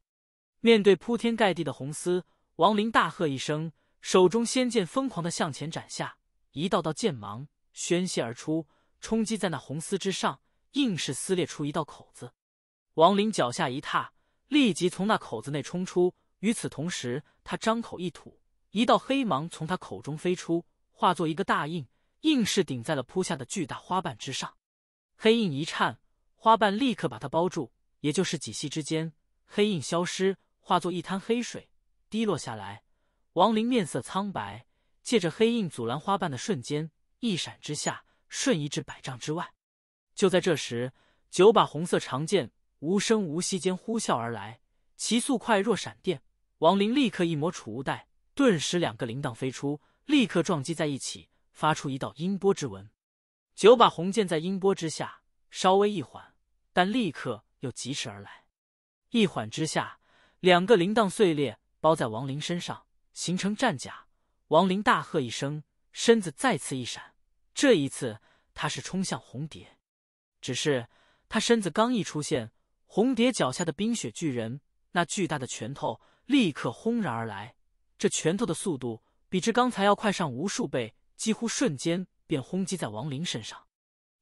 面对铺天盖地的红丝，王林大喝一声，手中仙剑疯狂的向前斩下，一道道剑芒宣泄而出，冲击在那红丝之上，硬是撕裂出一道口子。王林脚下一踏，立即从那口子内冲出。与此同时，他张口一吐，一道黑芒从他口中飞出，化作一个大印，硬是顶在了铺下的巨大花瓣之上。黑印一颤，花瓣立刻把它包住。也就是几息之间，黑印消失，化作一滩黑水滴落下来。王林面色苍白，借着黑印阻拦花瓣的瞬间，一闪之下瞬移至百丈之外。就在这时，九把红色长剑。无声无息间呼啸而来，其速快若闪电。王林立刻一抹储物袋，顿时两个铃铛飞出，立刻撞击在一起，发出一道音波之纹。九把红剑在音波之下稍微一缓，但立刻又疾驰而来。一缓之下，两个铃铛碎裂，包在王林身上形成战甲。王林大喝一声，身子再次一闪。这一次他是冲向红蝶，只是他身子刚一出现。红蝶脚下的冰雪巨人那巨大的拳头立刻轰然而来，这拳头的速度比之刚才要快上无数倍，几乎瞬间便轰击在王林身上。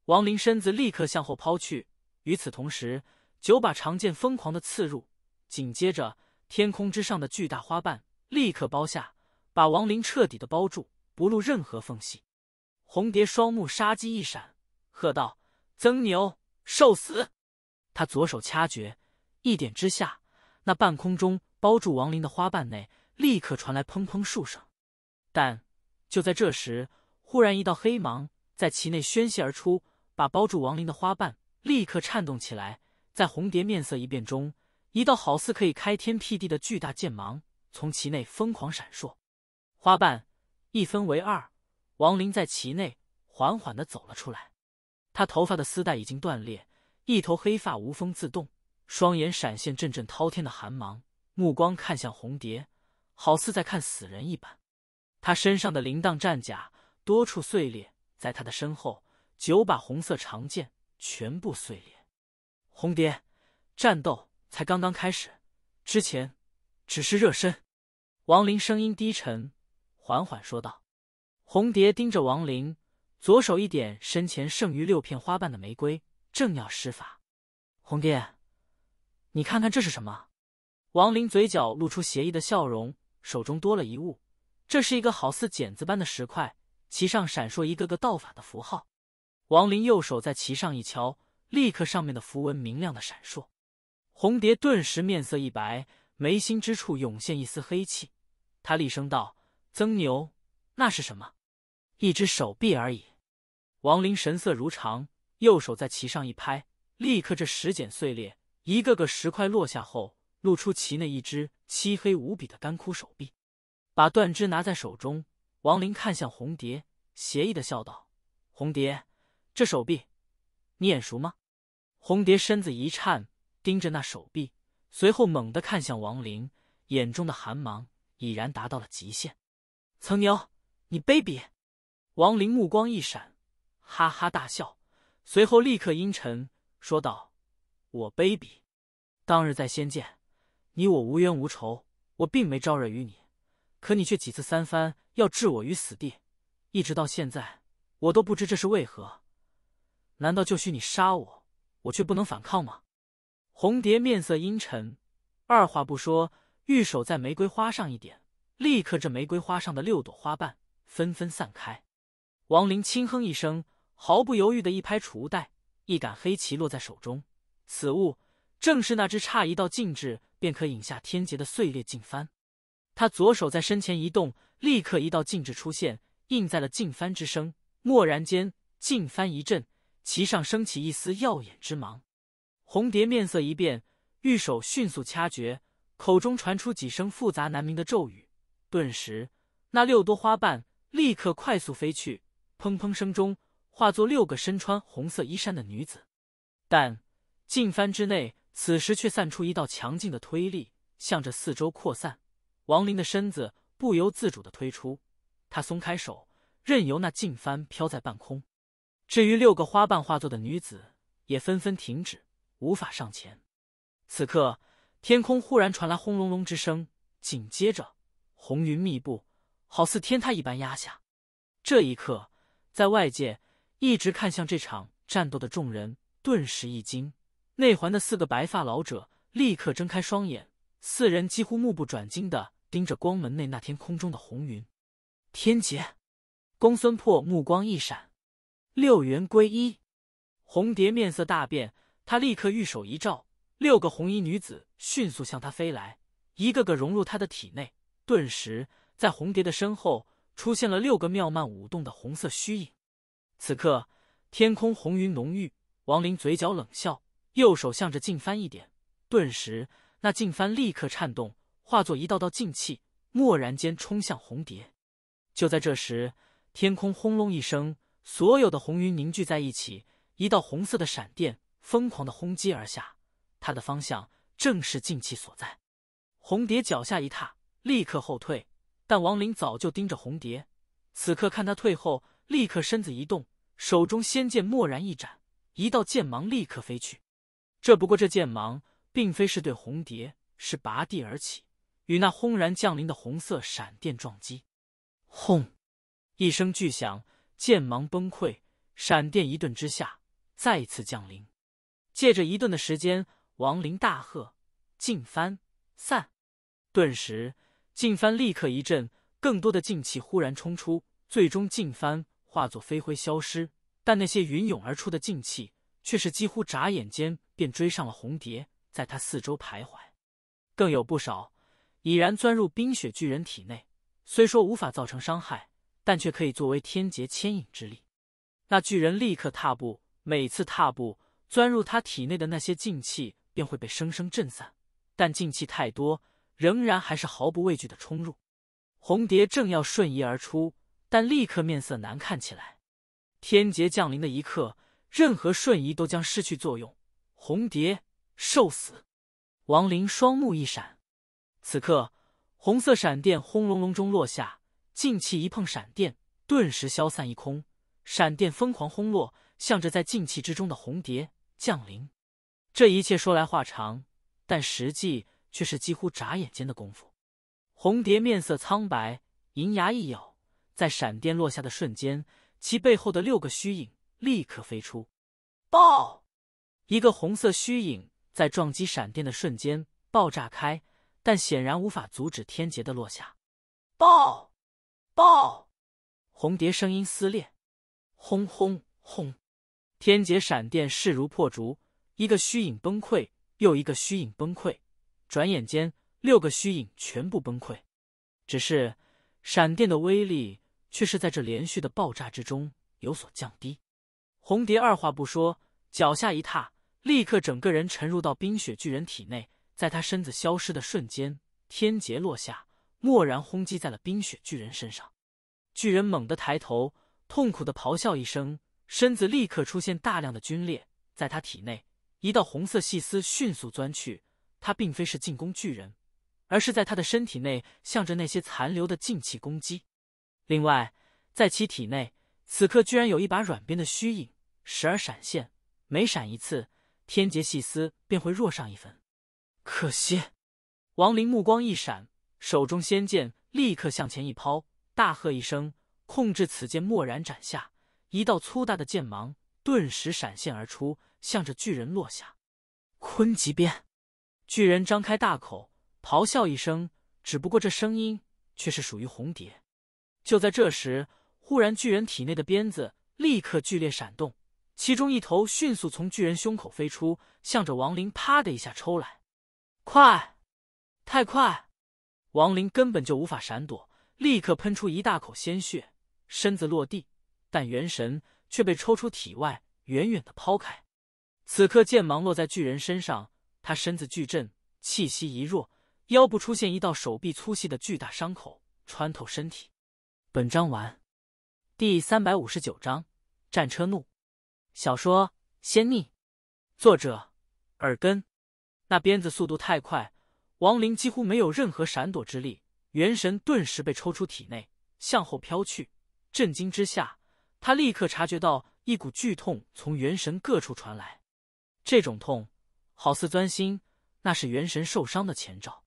王林身子立刻向后抛去，与此同时，九把长剑疯狂的刺入，紧接着，天空之上的巨大花瓣立刻包下，把王林彻底的包住，不露任何缝隙。红蝶双目杀机一闪，喝道：“曾牛，受死！”他左手掐诀，一点之下，那半空中包住王林的花瓣内立刻传来砰砰数声。但就在这时，忽然一道黑芒在其内宣泄而出，把包住王林的花瓣立刻颤动起来。在红蝶面色一变中，一道好似可以开天辟地的巨大剑芒从其内疯狂闪烁，花瓣一分为二，王林在其内缓缓的走了出来。他头发的丝带已经断裂。一头黑发无风自动，双眼闪现阵阵滔天的寒芒，目光看向红蝶，好似在看死人一般。他身上的铃铛战甲多处碎裂，在他的身后九把红色长剑全部碎裂。红蝶，战斗才刚刚开始，之前只是热身。王林声音低沉，缓缓说道。红蝶盯着王林，左手一点身前剩余六片花瓣的玫瑰。正要施法，红蝶，你看看这是什么？王林嘴角露出邪异的笑容，手中多了一物，这是一个好似剪子般的石块，其上闪烁一个个道法的符号。王林右手在其上一敲，立刻上面的符文明亮的闪烁。红蝶顿时面色一白，眉心之处涌现一丝黑气，他厉声道：“曾牛，那是什么？一只手臂而已。”王林神色如常。右手在其上一拍，立刻这石简碎裂，一个个石块落下后，露出其内一只漆黑无比的干枯手臂。把断肢拿在手中，王林看向红蝶，邪意的笑道：“红蝶，这手臂，你眼熟吗？”红蝶身子一颤，盯着那手臂，随后猛地看向王林，眼中的寒芒已然达到了极限。“曾牛，你卑鄙！”王林目光一闪，哈哈大笑。随后立刻阴沉说道：“我卑鄙，当日在仙剑，你我无冤无仇，我并没招惹于你，可你却几次三番要置我于死地，一直到现在，我都不知这是为何。难道就许你杀我，我却不能反抗吗？”红蝶面色阴沉，二话不说，玉手在玫瑰花上一点，立刻这玫瑰花上的六朵花瓣纷纷散开。王林轻哼一声。毫不犹豫地一拍储物袋，一杆黑旗落在手中。此物正是那只差一道禁制便可引下天劫的碎裂禁幡。他左手在身前一动，立刻一道禁制出现，印在了禁幡之声。蓦然间，禁幡一震，旗上升起一丝耀眼之芒。红蝶面色一变，玉手迅速掐诀，口中传出几声复杂难明的咒语。顿时，那六朵花瓣立刻快速飞去，砰砰声中。化作六个身穿红色衣衫的女子，但净帆之内此时却散出一道强劲的推力，向着四周扩散。王林的身子不由自主的推出，他松开手，任由那净帆飘在半空。至于六个花瓣化作的女子，也纷纷停止，无法上前。此刻，天空忽然传来轰隆隆之声，紧接着红云密布，好似天塌一般压下。这一刻，在外界。一直看向这场战斗的众人顿时一惊，内环的四个白发老者立刻睁开双眼，四人几乎目不转睛的盯着光门内那天空中的红云。天劫！公孙破目光一闪，六元归一。红蝶面色大变，他立刻玉手一照，六个红衣女子迅速向他飞来，一个个融入他的体内，顿时在红蝶的身后出现了六个妙曼舞动的红色虚影。此刻，天空红云浓郁，王林嘴角冷笑，右手向着镜帆一点，顿时那镜帆立刻颤动，化作一道道劲气，蓦然间冲向红蝶。就在这时，天空轰隆一声，所有的红云凝聚在一起，一道红色的闪电疯狂的轰击而下，它的方向正是净气所在。红蝶脚下一踏，立刻后退，但王林早就盯着红蝶，此刻看他退后，立刻身子一动。手中仙剑蓦然一斩，一道剑芒立刻飞去。这不过，这剑芒并非是对红蝶，是拔地而起，与那轰然降临的红色闪电撞击。轰！一声巨响，剑芒崩溃，闪电一顿之下，再一次降临。借着一顿的时间，王林大喝：“进帆散！”顿时，进帆立刻一震，更多的劲气忽然冲出，最终进帆。化作飞灰消失，但那些云涌而出的静气却是几乎眨眼间便追上了红蝶，在他四周徘徊，更有不少已然钻入冰雪巨人体内。虽说无法造成伤害，但却可以作为天劫牵引之力。那巨人立刻踏步，每次踏步，钻入他体内的那些静气便会被生生震散，但静气太多，仍然还是毫不畏惧地冲入。红蝶正要瞬移而出。但立刻面色难看起来，天劫降临的一刻，任何瞬移都将失去作用。红蝶受死！王林双目一闪，此刻红色闪电轰隆隆中落下，静气一碰闪电，顿时消散一空。闪电疯狂轰落，向着在静气之中的红蝶降临。这一切说来话长，但实际却是几乎眨眼间的功夫。红蝶面色苍白，银牙一咬。在闪电落下的瞬间，其背后的六个虚影立刻飞出。爆！一个红色虚影在撞击闪电的瞬间爆炸开，但显然无法阻止天劫的落下。爆！爆！红蝶声音撕裂，轰轰轰！天劫闪电势如破竹，一个虚影崩溃，又一个虚影崩溃，转眼间六个虚影全部崩溃。只是闪电的威力。却是在这连续的爆炸之中有所降低。红蝶二话不说，脚下一踏，立刻整个人沉入到冰雪巨人体内。在他身子消失的瞬间，天劫落下，蓦然轰击在了冰雪巨人身上。巨人猛地抬头，痛苦的咆哮一声，身子立刻出现大量的皲裂。在他体内，一道红色细丝迅速钻去。他并非是进攻巨人，而是在他的身体内向着那些残留的静气攻击。另外，在其体内，此刻居然有一把软鞭的虚影，时而闪现，每闪一次，天劫细丝便会弱上一分。可惜，王林目光一闪，手中仙剑立刻向前一抛，大喝一声，控制此剑蓦然斩下一道粗大的剑芒，顿时闪现而出，向着巨人落下。坤极鞭，巨人张开大口，咆哮一声，只不过这声音却是属于红蝶。就在这时，忽然巨人体内的鞭子立刻剧烈闪动，其中一头迅速从巨人胸口飞出，向着王林啪的一下抽来。快，太快！王林根本就无法闪躲，立刻喷出一大口鲜血，身子落地，但元神却被抽出体外，远远的抛开。此刻剑芒落在巨人身上，他身子巨震，气息一弱，腰部出现一道手臂粗细的巨大伤口，穿透身体。本章完，第三百五十九章战车怒。小说《仙逆》，作者耳根。那鞭子速度太快，王林几乎没有任何闪躲之力，元神顿时被抽出体内，向后飘去。震惊之下，他立刻察觉到一股剧痛从元神各处传来，这种痛好似钻心，那是元神受伤的前兆。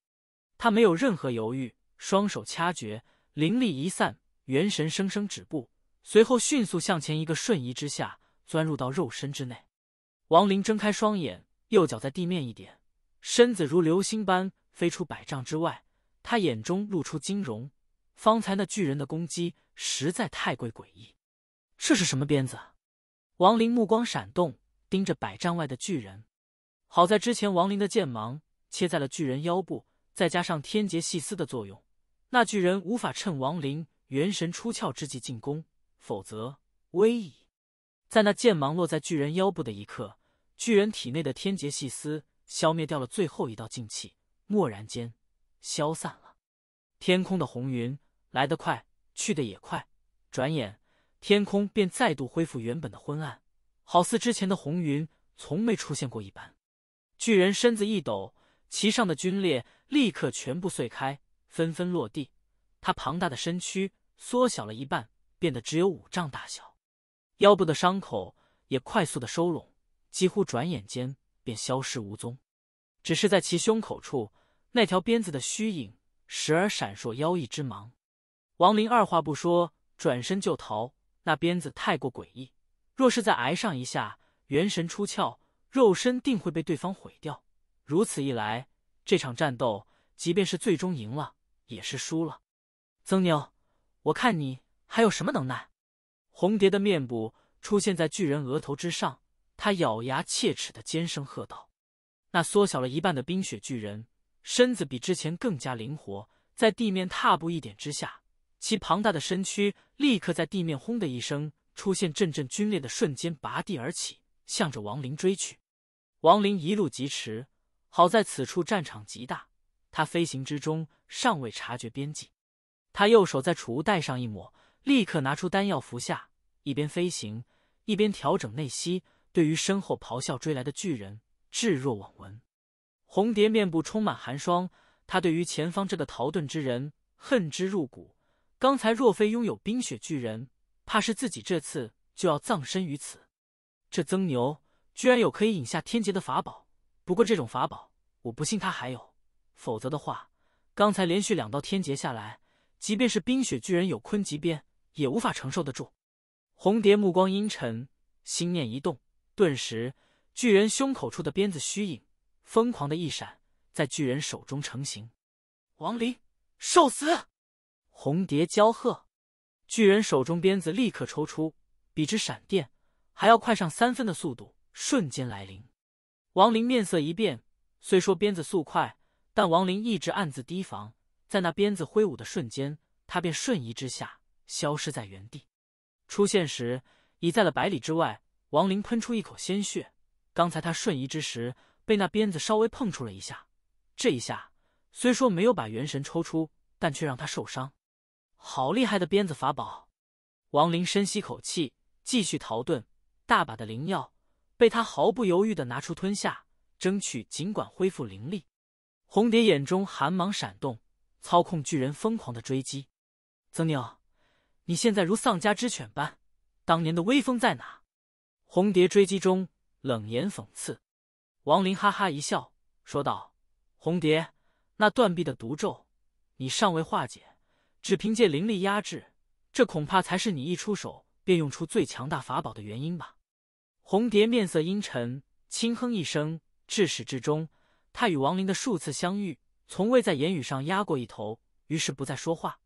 他没有任何犹豫，双手掐诀，灵力一散。元神生生止步，随后迅速向前一个瞬移之下，钻入到肉身之内。王林睁开双眼，右脚在地面一点，身子如流星般飞出百丈之外。他眼中露出惊容，方才那巨人的攻击实在太诡异。这是什么鞭子？王林目光闪动，盯着百丈外的巨人。好在之前王林的剑芒切在了巨人腰部，再加上天劫细丝的作用，那巨人无法趁王林。元神出窍之际进攻，否则危矣。在那剑芒落在巨人腰部的一刻，巨人体内的天劫细丝消灭掉了最后一道静气，蓦然间消散了。天空的红云来得快，去得也快，转眼天空便再度恢复原本的昏暗，好似之前的红云从没出现过一般。巨人身子一抖，其上的皲裂立刻全部碎开，纷纷落地。他庞大的身躯缩小了一半，变得只有五丈大小，腰部的伤口也快速的收拢，几乎转眼间便消失无踪。只是在其胸口处，那条鞭子的虚影时而闪烁妖异之芒。王林二话不说，转身就逃。那鞭子太过诡异，若是再挨上一下，元神出窍，肉身定会被对方毁掉。如此一来，这场战斗即便是最终赢了，也是输了。曾牛，我看你还有什么能耐！红蝶的面部出现在巨人额头之上，他咬牙切齿的尖声喝道：“那缩小了一半的冰雪巨人，身子比之前更加灵活，在地面踏步一点之下，其庞大的身躯立刻在地面轰的一声出现阵阵皲裂的瞬间拔地而起，向着王林追去。王林一路疾驰，好在此处战场极大，他飞行之中尚未察觉边际。”他右手在储物袋上一抹，立刻拿出丹药服下，一边飞行一边调整内息，对于身后咆哮追来的巨人置若罔闻。红蝶面部充满寒霜，他对于前方这个逃遁之人恨之入骨。刚才若非拥有冰雪巨人，怕是自己这次就要葬身于此。这曾牛居然有可以引下天劫的法宝，不过这种法宝我不信他还有，否则的话，刚才连续两道天劫下来。即便是冰雪巨人有坤级鞭，也无法承受得住。红蝶目光阴沉，心念一动，顿时巨人胸口处的鞭子虚影疯狂的一闪，在巨人手中成型。王林，受死！红蝶娇喝，巨人手中鞭子立刻抽出，比之闪电还要快上三分的速度，瞬间来临。王林面色一变，虽说鞭子速快，但王林一直暗自提防。在那鞭子挥舞的瞬间，他便瞬移之下消失在原地，出现时已在了百里之外。王林喷出一口鲜血，刚才他瞬移之时被那鞭子稍微碰触了一下，这一下虽说没有把元神抽出，但却让他受伤。好厉害的鞭子法宝！王林深吸口气，继续逃遁。大把的灵药被他毫不犹豫的拿出吞下，争取尽管恢复灵力。红蝶眼中寒芒闪动。操控巨人疯狂的追击，曾宁，你现在如丧家之犬般，当年的威风在哪？红蝶追击中，冷言讽刺。王林哈哈一笑，说道：“红蝶，那断臂的毒咒你尚未化解，只凭借灵力压制，这恐怕才是你一出手便用出最强大法宝的原因吧？”红蝶面色阴沉，轻哼一声。至始至终，他与王林的数次相遇。从未在言语上压过一头，于是不再说话，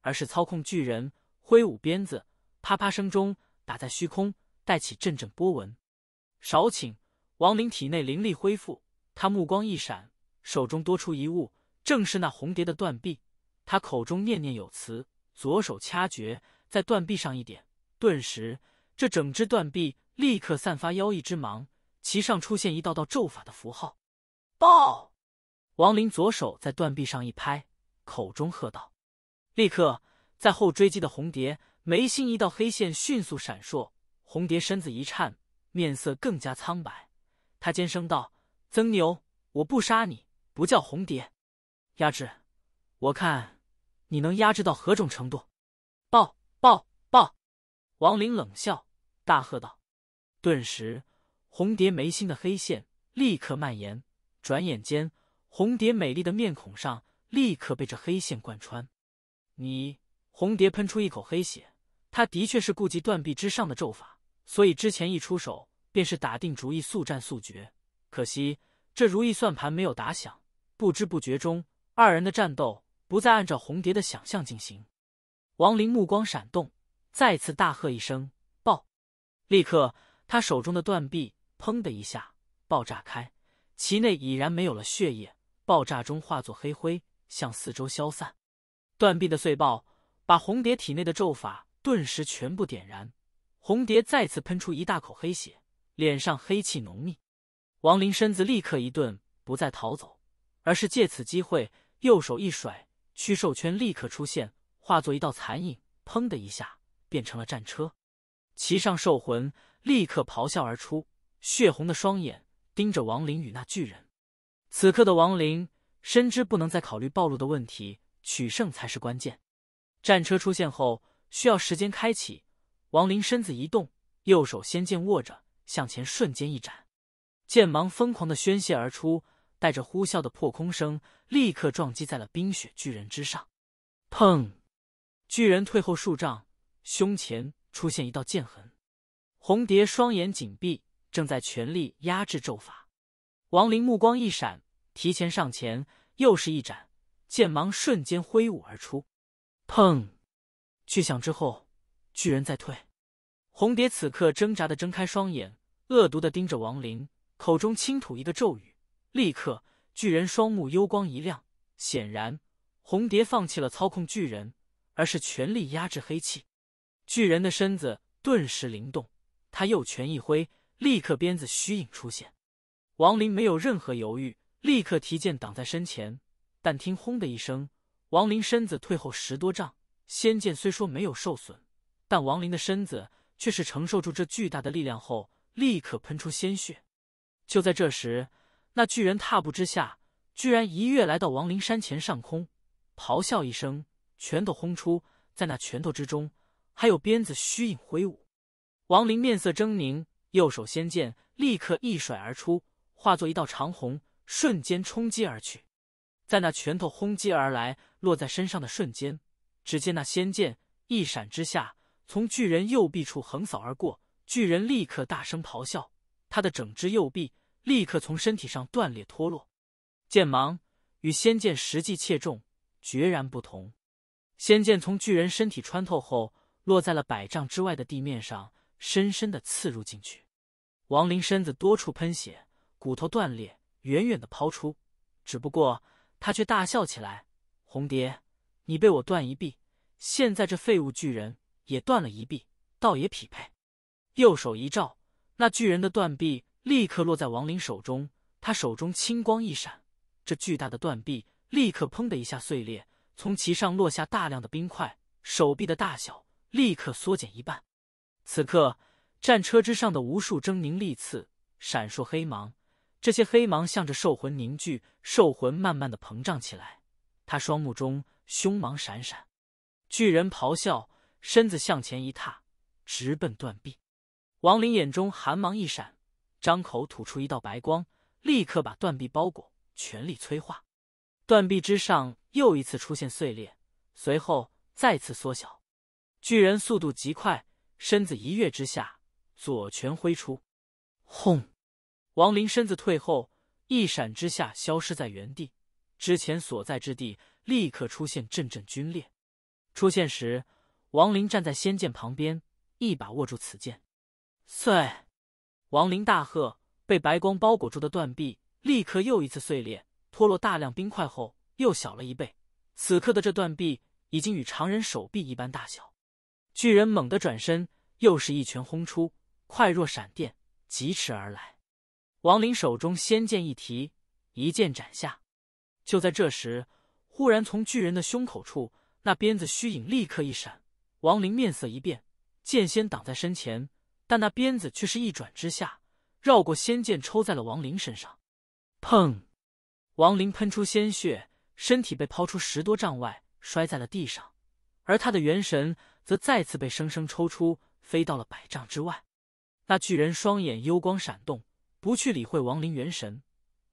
而是操控巨人挥舞鞭子，啪啪声中打在虚空，带起阵阵波纹。少顷，王林体内灵力恢复，他目光一闪，手中多出一物，正是那红蝶的断臂。他口中念念有词，左手掐诀，在断臂上一点，顿时这整只断臂立刻散发妖异之芒，其上出现一道道咒法的符号。爆！王林左手在断臂上一拍，口中喝道：“立刻！”在后追击的红蝶眉心一道黑线迅速闪烁，红蝶身子一颤，面色更加苍白。他尖声道：“曾牛，我不杀你，不叫红蝶压制。我看你能压制到何种程度？”“爆爆爆！”王林冷笑，大喝道。顿时，红蝶眉心的黑线立刻蔓延，转眼间。红蝶美丽的面孔上立刻被这黑线贯穿，你红蝶喷出一口黑血。他的确是顾及断臂之上的咒法，所以之前一出手便是打定主意速战速决。可惜这如意算盘没有打响，不知不觉中，二人的战斗不再按照红蝶的想象进行。王林目光闪动，再次大喝一声“爆”，立刻他手中的断臂砰的一下爆炸开，其内已然没有了血液。爆炸中化作黑灰，向四周消散。断臂的碎爆把红蝶体内的咒法顿时全部点燃。红蝶再次喷出一大口黑血，脸上黑气浓密。王林身子立刻一顿，不再逃走，而是借此机会，右手一甩，驱兽圈立刻出现，化作一道残影，砰的一下变成了战车。骑上兽魂，立刻咆哮而出，血红的双眼盯着王林与那巨人。此刻的王林深知不能再考虑暴露的问题，取胜才是关键。战车出现后需要时间开启，王林身子一动，右手仙剑握着向前，瞬间一斩，剑芒疯狂的宣泄而出，带着呼啸的破空声，立刻撞击在了冰雪巨人之上。砰！巨人退后数丈，胸前出现一道剑痕。红蝶双眼紧闭，正在全力压制咒法。王林目光一闪。提前上前，又是一斩，剑芒瞬间挥舞而出，砰！巨响之后，巨人再退。红蝶此刻挣扎的睁开双眼，恶毒的盯着王林，口中轻吐一个咒语，立刻巨人双目幽光一亮，显然红蝶放弃了操控巨人，而是全力压制黑气。巨人的身子顿时灵动，他右拳一挥，立刻鞭子虚影出现。王林没有任何犹豫。立刻提剑挡在身前，但听“轰”的一声，王林身子退后十多丈。仙剑虽说没有受损，但王林的身子却是承受住这巨大的力量后，立刻喷出鲜血。就在这时，那巨人踏步之下，居然一跃来到王林山前上空，咆哮一声，拳头轰出，在那拳头之中还有鞭子虚影挥舞。王林面色狰狞，右手仙剑立刻一甩而出，化作一道长虹。瞬间冲击而去，在那拳头轰击而来、落在身上的瞬间，只见那仙剑一闪之下，从巨人右臂处横扫而过。巨人立刻大声咆哮，他的整只右臂立刻从身体上断裂脱落。剑芒与仙剑实际切中，决然不同。仙剑从巨人身体穿透后，落在了百丈之外的地面上，深深的刺入进去。王林身子多处喷血，骨头断裂。远远的抛出，只不过他却大笑起来：“红蝶，你被我断一臂，现在这废物巨人也断了一臂，倒也匹配。”右手一照，那巨人的断臂立刻落在王林手中。他手中青光一闪，这巨大的断臂立刻砰的一下碎裂，从其上落下大量的冰块，手臂的大小立刻缩减一半。此刻，战车之上的无数狰狞利刺闪烁黑芒。这些黑芒向着兽魂凝聚，兽魂慢慢的膨胀起来。他双目中凶芒闪闪，巨人咆哮，身子向前一踏，直奔断臂。王林眼中寒芒一闪，张口吐出一道白光，立刻把断臂包裹，全力催化。断臂之上又一次出现碎裂，随后再次缩小。巨人速度极快，身子一跃之下，左拳挥出，轰！王林身子退后，一闪之下消失在原地。之前所在之地立刻出现阵阵皲裂。出现时，王林站在仙剑旁边，一把握住此剑。碎！王林大喝，被白光包裹住的断臂立刻又一次碎裂，脱落大量冰块后又小了一倍。此刻的这断臂已经与常人手臂一般大小。巨人猛地转身，又是一拳轰出，快若闪电，疾驰而来。王林手中仙剑一提，一剑斩下。就在这时，忽然从巨人的胸口处，那鞭子虚影立刻一闪。王林面色一变，剑仙挡在身前，但那鞭子却是一转之下，绕过仙剑，抽在了王林身上。砰！王林喷出鲜血，身体被抛出十多丈外，摔在了地上。而他的元神则再次被生生抽出，飞到了百丈之外。那巨人双眼幽光闪动。不去理会亡灵元神，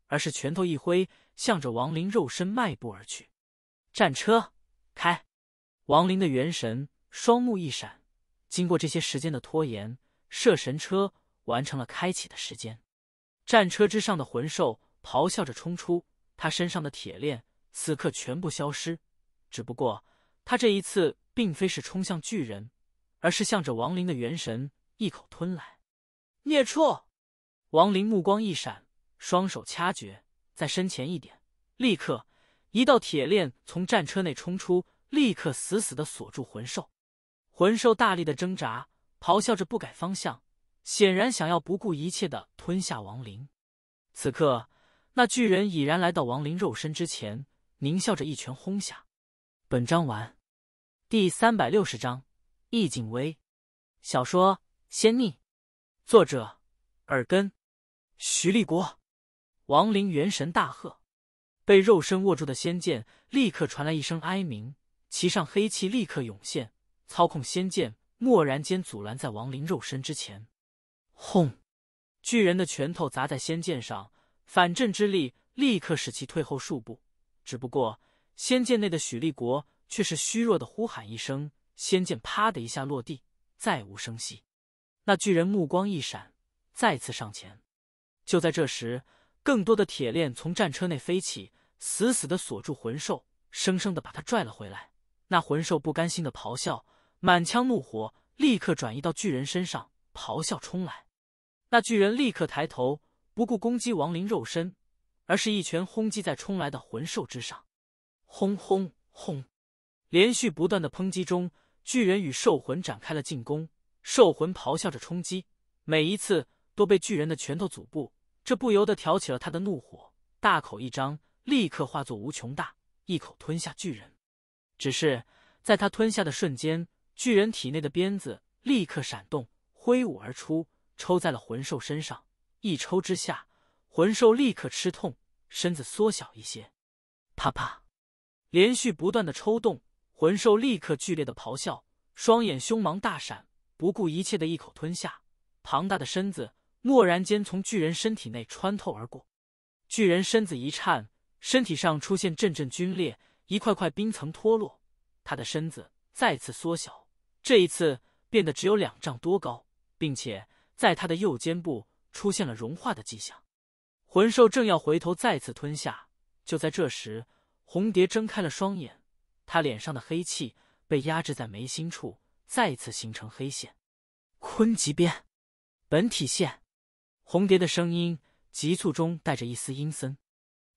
而是拳头一挥，向着亡灵肉身迈步而去。战车开，亡灵的元神双目一闪。经过这些时间的拖延，摄神车完成了开启的时间。战车之上的魂兽咆哮着冲出，他身上的铁链此刻全部消失。只不过他这一次并非是冲向巨人，而是向着亡灵的元神一口吞来。孽畜！王林目光一闪，双手掐诀，在身前一点，立刻一道铁链从战车内冲出，立刻死死的锁住魂兽。魂兽大力的挣扎，咆哮着不改方向，显然想要不顾一切的吞下王林。此刻，那巨人已然来到王林肉身之前，狞笑着一拳轰下。本章完。第三百六十章：意境微。小说《仙逆》，作者：耳根。徐立国，王灵元神大喝，被肉身握住的仙剑立刻传来一声哀鸣，其上黑气立刻涌现，操控仙剑蓦然间阻拦在王灵肉身之前。轰！巨人的拳头砸在仙剑上，反震之力立刻使其退后数步。只不过仙剑内的许立国却是虚弱的呼喊一声，仙剑啪的一下落地，再无声息。那巨人目光一闪，再次上前。就在这时，更多的铁链从战车内飞起，死死的锁住魂兽，生生的把它拽了回来。那魂兽不甘心的咆哮，满腔怒火立刻转移到巨人身上，咆哮冲来。那巨人立刻抬头，不顾攻击亡灵肉身，而是一拳轰击在冲来的魂兽之上。轰轰轰！连续不断的抨击中，巨人与兽魂展开了进攻。兽魂咆哮着冲击，每一次都被巨人的拳头阻部。这不由得挑起了他的怒火，大口一张，立刻化作无穷大，一口吞下巨人。只是在他吞下的瞬间，巨人体内的鞭子立刻闪动，挥舞而出，抽在了魂兽身上。一抽之下，魂兽立刻吃痛，身子缩小一些。啪啪，连续不断的抽动，魂兽立刻剧烈的咆哮，双眼凶芒大闪，不顾一切的一口吞下庞大的身子。蓦然间从巨人身体内穿透而过，巨人身子一颤，身体上出现阵阵皲裂，一块块冰层脱落，他的身子再次缩小，这一次变得只有两丈多高，并且在他的右肩部出现了融化的迹象。魂兽正要回头再次吞下，就在这时，红蝶睁开了双眼，他脸上的黑气被压制在眉心处，再次形成黑线，坤极变，本体现。红蝶的声音急促中带着一丝阴森，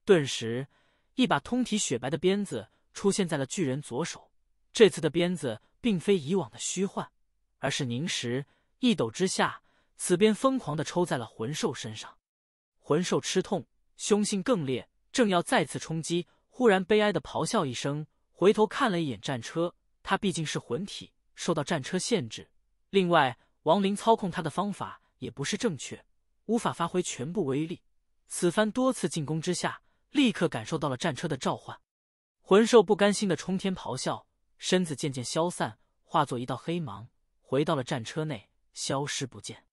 顿时，一把通体雪白的鞭子出现在了巨人左手。这次的鞭子并非以往的虚幻，而是凝实。一抖之下，此鞭疯狂的抽在了魂兽身上。魂兽吃痛，凶性更烈，正要再次冲击，忽然悲哀的咆哮一声，回头看了一眼战车。他毕竟是魂体，受到战车限制。另外，王林操控他的方法也不是正确。无法发挥全部威力，此番多次进攻之下，立刻感受到了战车的召唤。魂兽不甘心的冲天咆哮，身子渐渐消散，化作一道黑芒，回到了战车内，消失不见。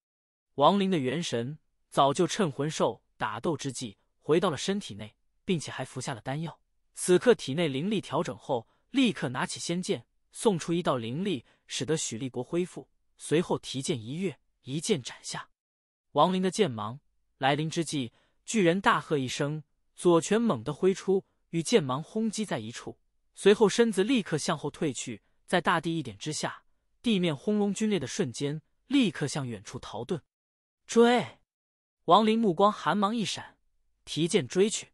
王林的元神早就趁魂兽打斗之际回到了身体内，并且还服下了丹药。此刻体内灵力调整后，立刻拿起仙剑，送出一道灵力，使得许立国恢复。随后提剑一跃，一剑斩下。王林的剑芒来临之际，巨人大喝一声，左拳猛地挥出，与剑芒轰击在一处，随后身子立刻向后退去，在大地一点之下，地面轰隆皲裂的瞬间，立刻向远处逃遁。追！王林目光寒芒一闪，提剑追去。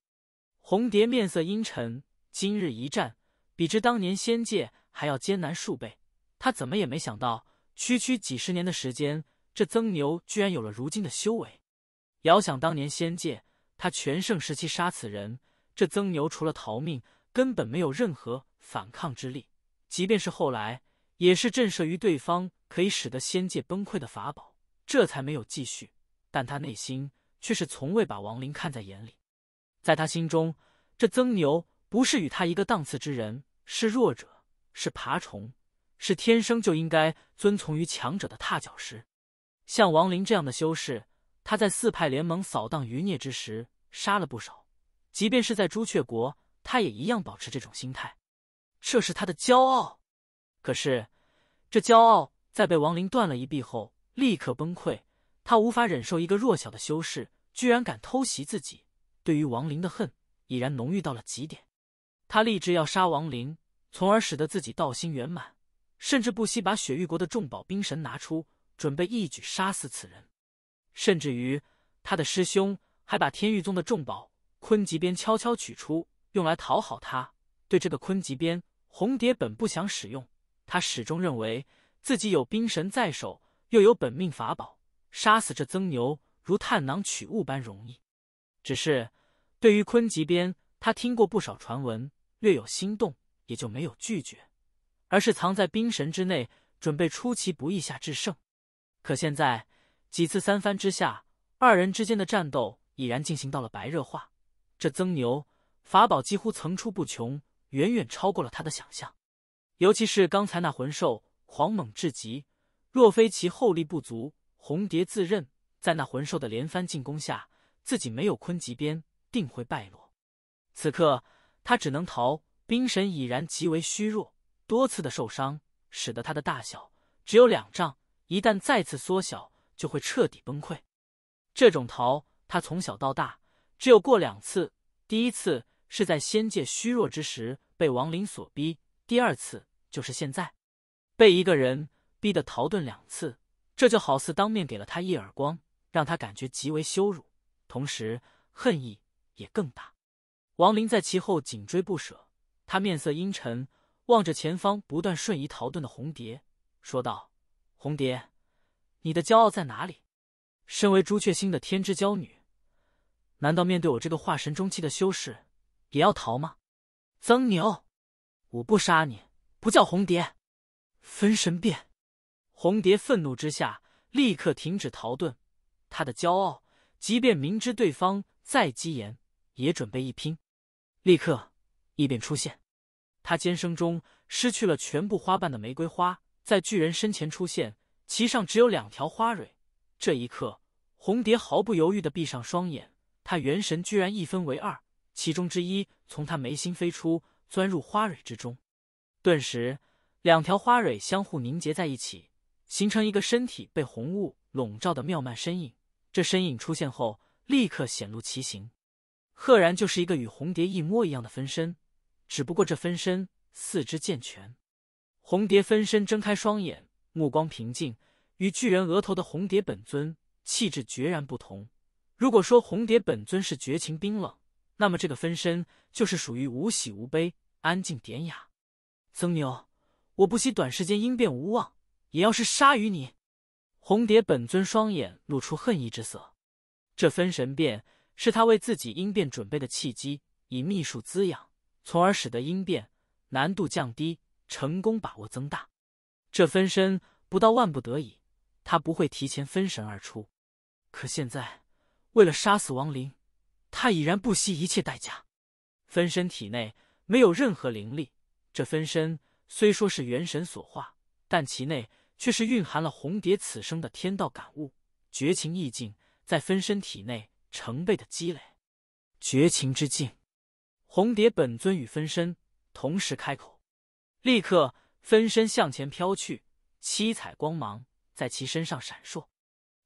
红蝶面色阴沉，今日一战比之当年仙界还要艰难数倍，他怎么也没想到，区区几十年的时间。这曾牛居然有了如今的修为，遥想当年仙界，他全盛时期杀此人，这曾牛除了逃命，根本没有任何反抗之力。即便是后来，也是震慑于对方可以使得仙界崩溃的法宝，这才没有继续。但他内心却是从未把王林看在眼里，在他心中，这曾牛不是与他一个档次之人，是弱者，是爬虫，是天生就应该遵从于强者的踏脚石。像王林这样的修士，他在四派联盟扫荡余孽之时杀了不少。即便是在朱雀国，他也一样保持这种心态，这是他的骄傲。可是，这骄傲在被王林断了一臂后立刻崩溃。他无法忍受一个弱小的修士居然敢偷袭自己，对于王林的恨已然浓郁到了极点。他立志要杀王林，从而使得自己道心圆满，甚至不惜把雪域国的重宝冰神拿出。准备一举杀死此人，甚至于他的师兄还把天域宗的重宝坤极鞭悄悄取出，用来讨好他。对这个坤极鞭，红蝶本不想使用，他始终认为自己有冰神在手，又有本命法宝，杀死这曾牛如探囊取物般容易。只是对于坤极鞭，他听过不少传闻，略有心动，也就没有拒绝，而是藏在冰神之内，准备出其不意下制胜。可现在几次三番之下，二人之间的战斗已然进行到了白热化。这曾牛法宝几乎层出不穷，远远超过了他的想象。尤其是刚才那魂兽狂猛至极，若非其后力不足，红蝶自认在那魂兽的连番进攻下，自己没有坤极鞭，定会败落。此刻他只能逃。冰神已然极为虚弱，多次的受伤使得他的大小只有两丈。一旦再次缩小，就会彻底崩溃。这种逃，他从小到大只有过两次。第一次是在仙界虚弱之时被王林所逼；第二次就是现在，被一个人逼得逃遁两次，这就好似当面给了他一耳光，让他感觉极为羞辱，同时恨意也更大。王林在其后紧追不舍，他面色阴沉，望着前方不断瞬移逃遁的红蝶，说道。红蝶，你的骄傲在哪里？身为朱雀星的天之娇女，难道面对我这个化神中期的修士也要逃吗？曾牛，我不杀你，不叫红蝶。分神变！红蝶愤怒之下，立刻停止逃遁。她的骄傲，即便明知对方再机言，也准备一拼。立刻异变出现，她尖声中失去了全部花瓣的玫瑰花。在巨人身前出现，其上只有两条花蕊。这一刻，红蝶毫不犹豫的闭上双眼，他元神居然一分为二，其中之一从他眉心飞出，钻入花蕊之中。顿时，两条花蕊相互凝结在一起，形成一个身体被红雾笼罩的妙曼身影。这身影出现后，立刻显露其形，赫然就是一个与红蝶一模一样的分身，只不过这分身四肢健全。红蝶分身睁开双眼，目光平静，与巨人额头的红蝶本尊气质决然不同。如果说红蝶本尊是绝情冰冷，那么这个分身就是属于无喜无悲、安静典雅。曾牛，我不惜短时间应变无望，也要是杀于你。红蝶本尊双眼露出恨意之色，这分神变是他为自己应变准备的契机，以秘术滋养，从而使得应变难度降低。成功把握增大，这分身不到万不得已，他不会提前分神而出。可现在为了杀死王林，他已然不惜一切代价。分身体内没有任何灵力，这分身虽说是元神所化，但其内却是蕴含了红蝶此生的天道感悟，绝情意境在分身体内成倍的积累。绝情之境，红蝶本尊与分身同时开口。立刻分身向前飘去，七彩光芒在其身上闪烁，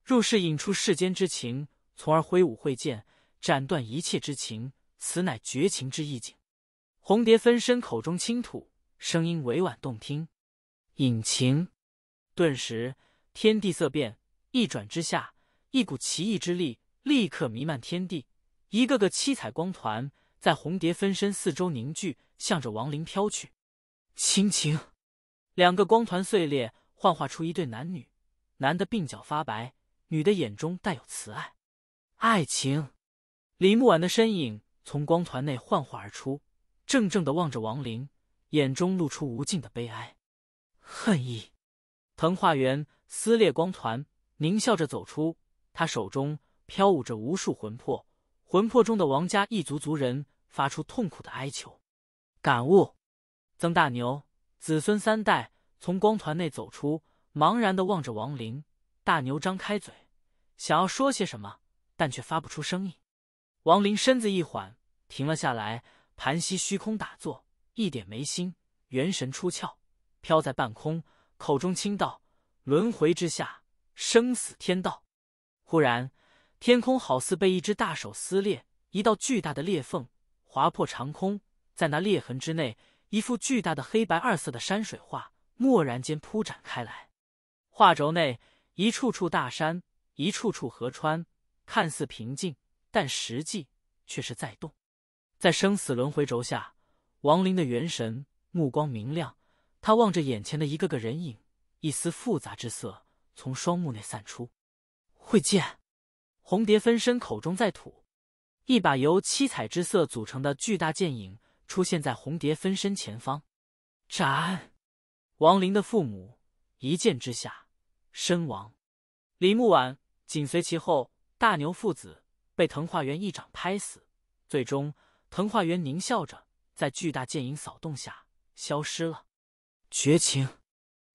入世引出世间之情，从而挥舞会剑，斩断一切之情，此乃绝情之意境。红蝶分身口中倾吐，声音委婉动听，引擎，顿时天地色变，一转之下，一股奇异之力立刻弥漫天地，一个个七彩光团在红蝶分身四周凝聚，向着亡灵飘去。亲情，两个光团碎裂，幻化出一对男女，男的鬓角发白，女的眼中带有慈爱。爱情，李木婉的身影从光团内幻化而出，怔怔的望着王林，眼中露出无尽的悲哀、恨意。藤化园撕裂光团，狞笑着走出，他手中飘舞着无数魂魄，魂魄中的王家一族族人发出痛苦的哀求。感悟。曾大牛子孙三代从光团内走出，茫然的望着王林。大牛张开嘴，想要说些什么，但却发不出声音。王林身子一缓，停了下来，盘膝虚空打坐，一点眉心，元神出窍，飘在半空，口中轻道：“轮回之下，生死天道。”忽然，天空好似被一只大手撕裂，一道巨大的裂缝划破长空，在那裂痕之内。一幅巨大的黑白二色的山水画蓦然间铺展开来，画轴内一处处大山，一处处河川，看似平静，但实际却是在动。在生死轮回轴下，王林的元神目光明亮，他望着眼前的一个个人影，一丝复杂之色从双目内散出。会剑，红蝶分身口中在吐，一把由七彩之色组成的巨大剑影。出现在红蝶分身前方，斩！王林的父母一剑之下身亡。李木婉紧随其后，大牛父子被藤化元一掌拍死。最终，藤化元狞笑着，在巨大剑影扫动下消失了。绝情！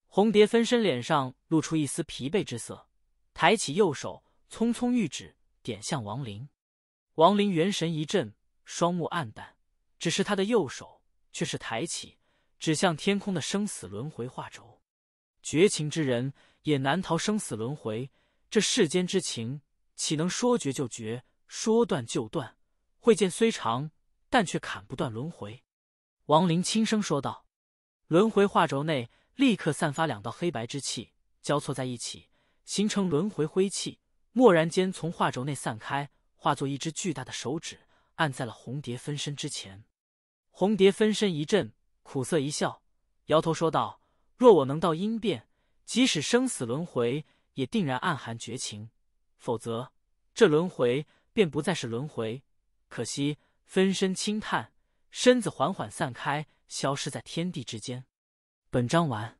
红蝶分身脸上露出一丝疲惫之色，抬起右手，匆匆玉指点向王林。王林元神一震，双目黯淡。只是他的右手却是抬起，指向天空的生死轮回画轴。绝情之人也难逃生死轮回，这世间之情岂能说绝就绝，说断就断？会剑虽长，但却砍不断轮回。王林轻声说道。轮回画轴内立刻散发两道黑白之气，交错在一起，形成轮回灰气，蓦然间从画轴内散开，化作一只巨大的手指。按在了红蝶分身之前，红蝶分身一震，苦涩一笑，摇头说道：“若我能到阴变，即使生死轮回，也定然暗含绝情，否则这轮回便不再是轮回。”可惜，分身轻叹，身子缓缓散开，消失在天地之间。本章完。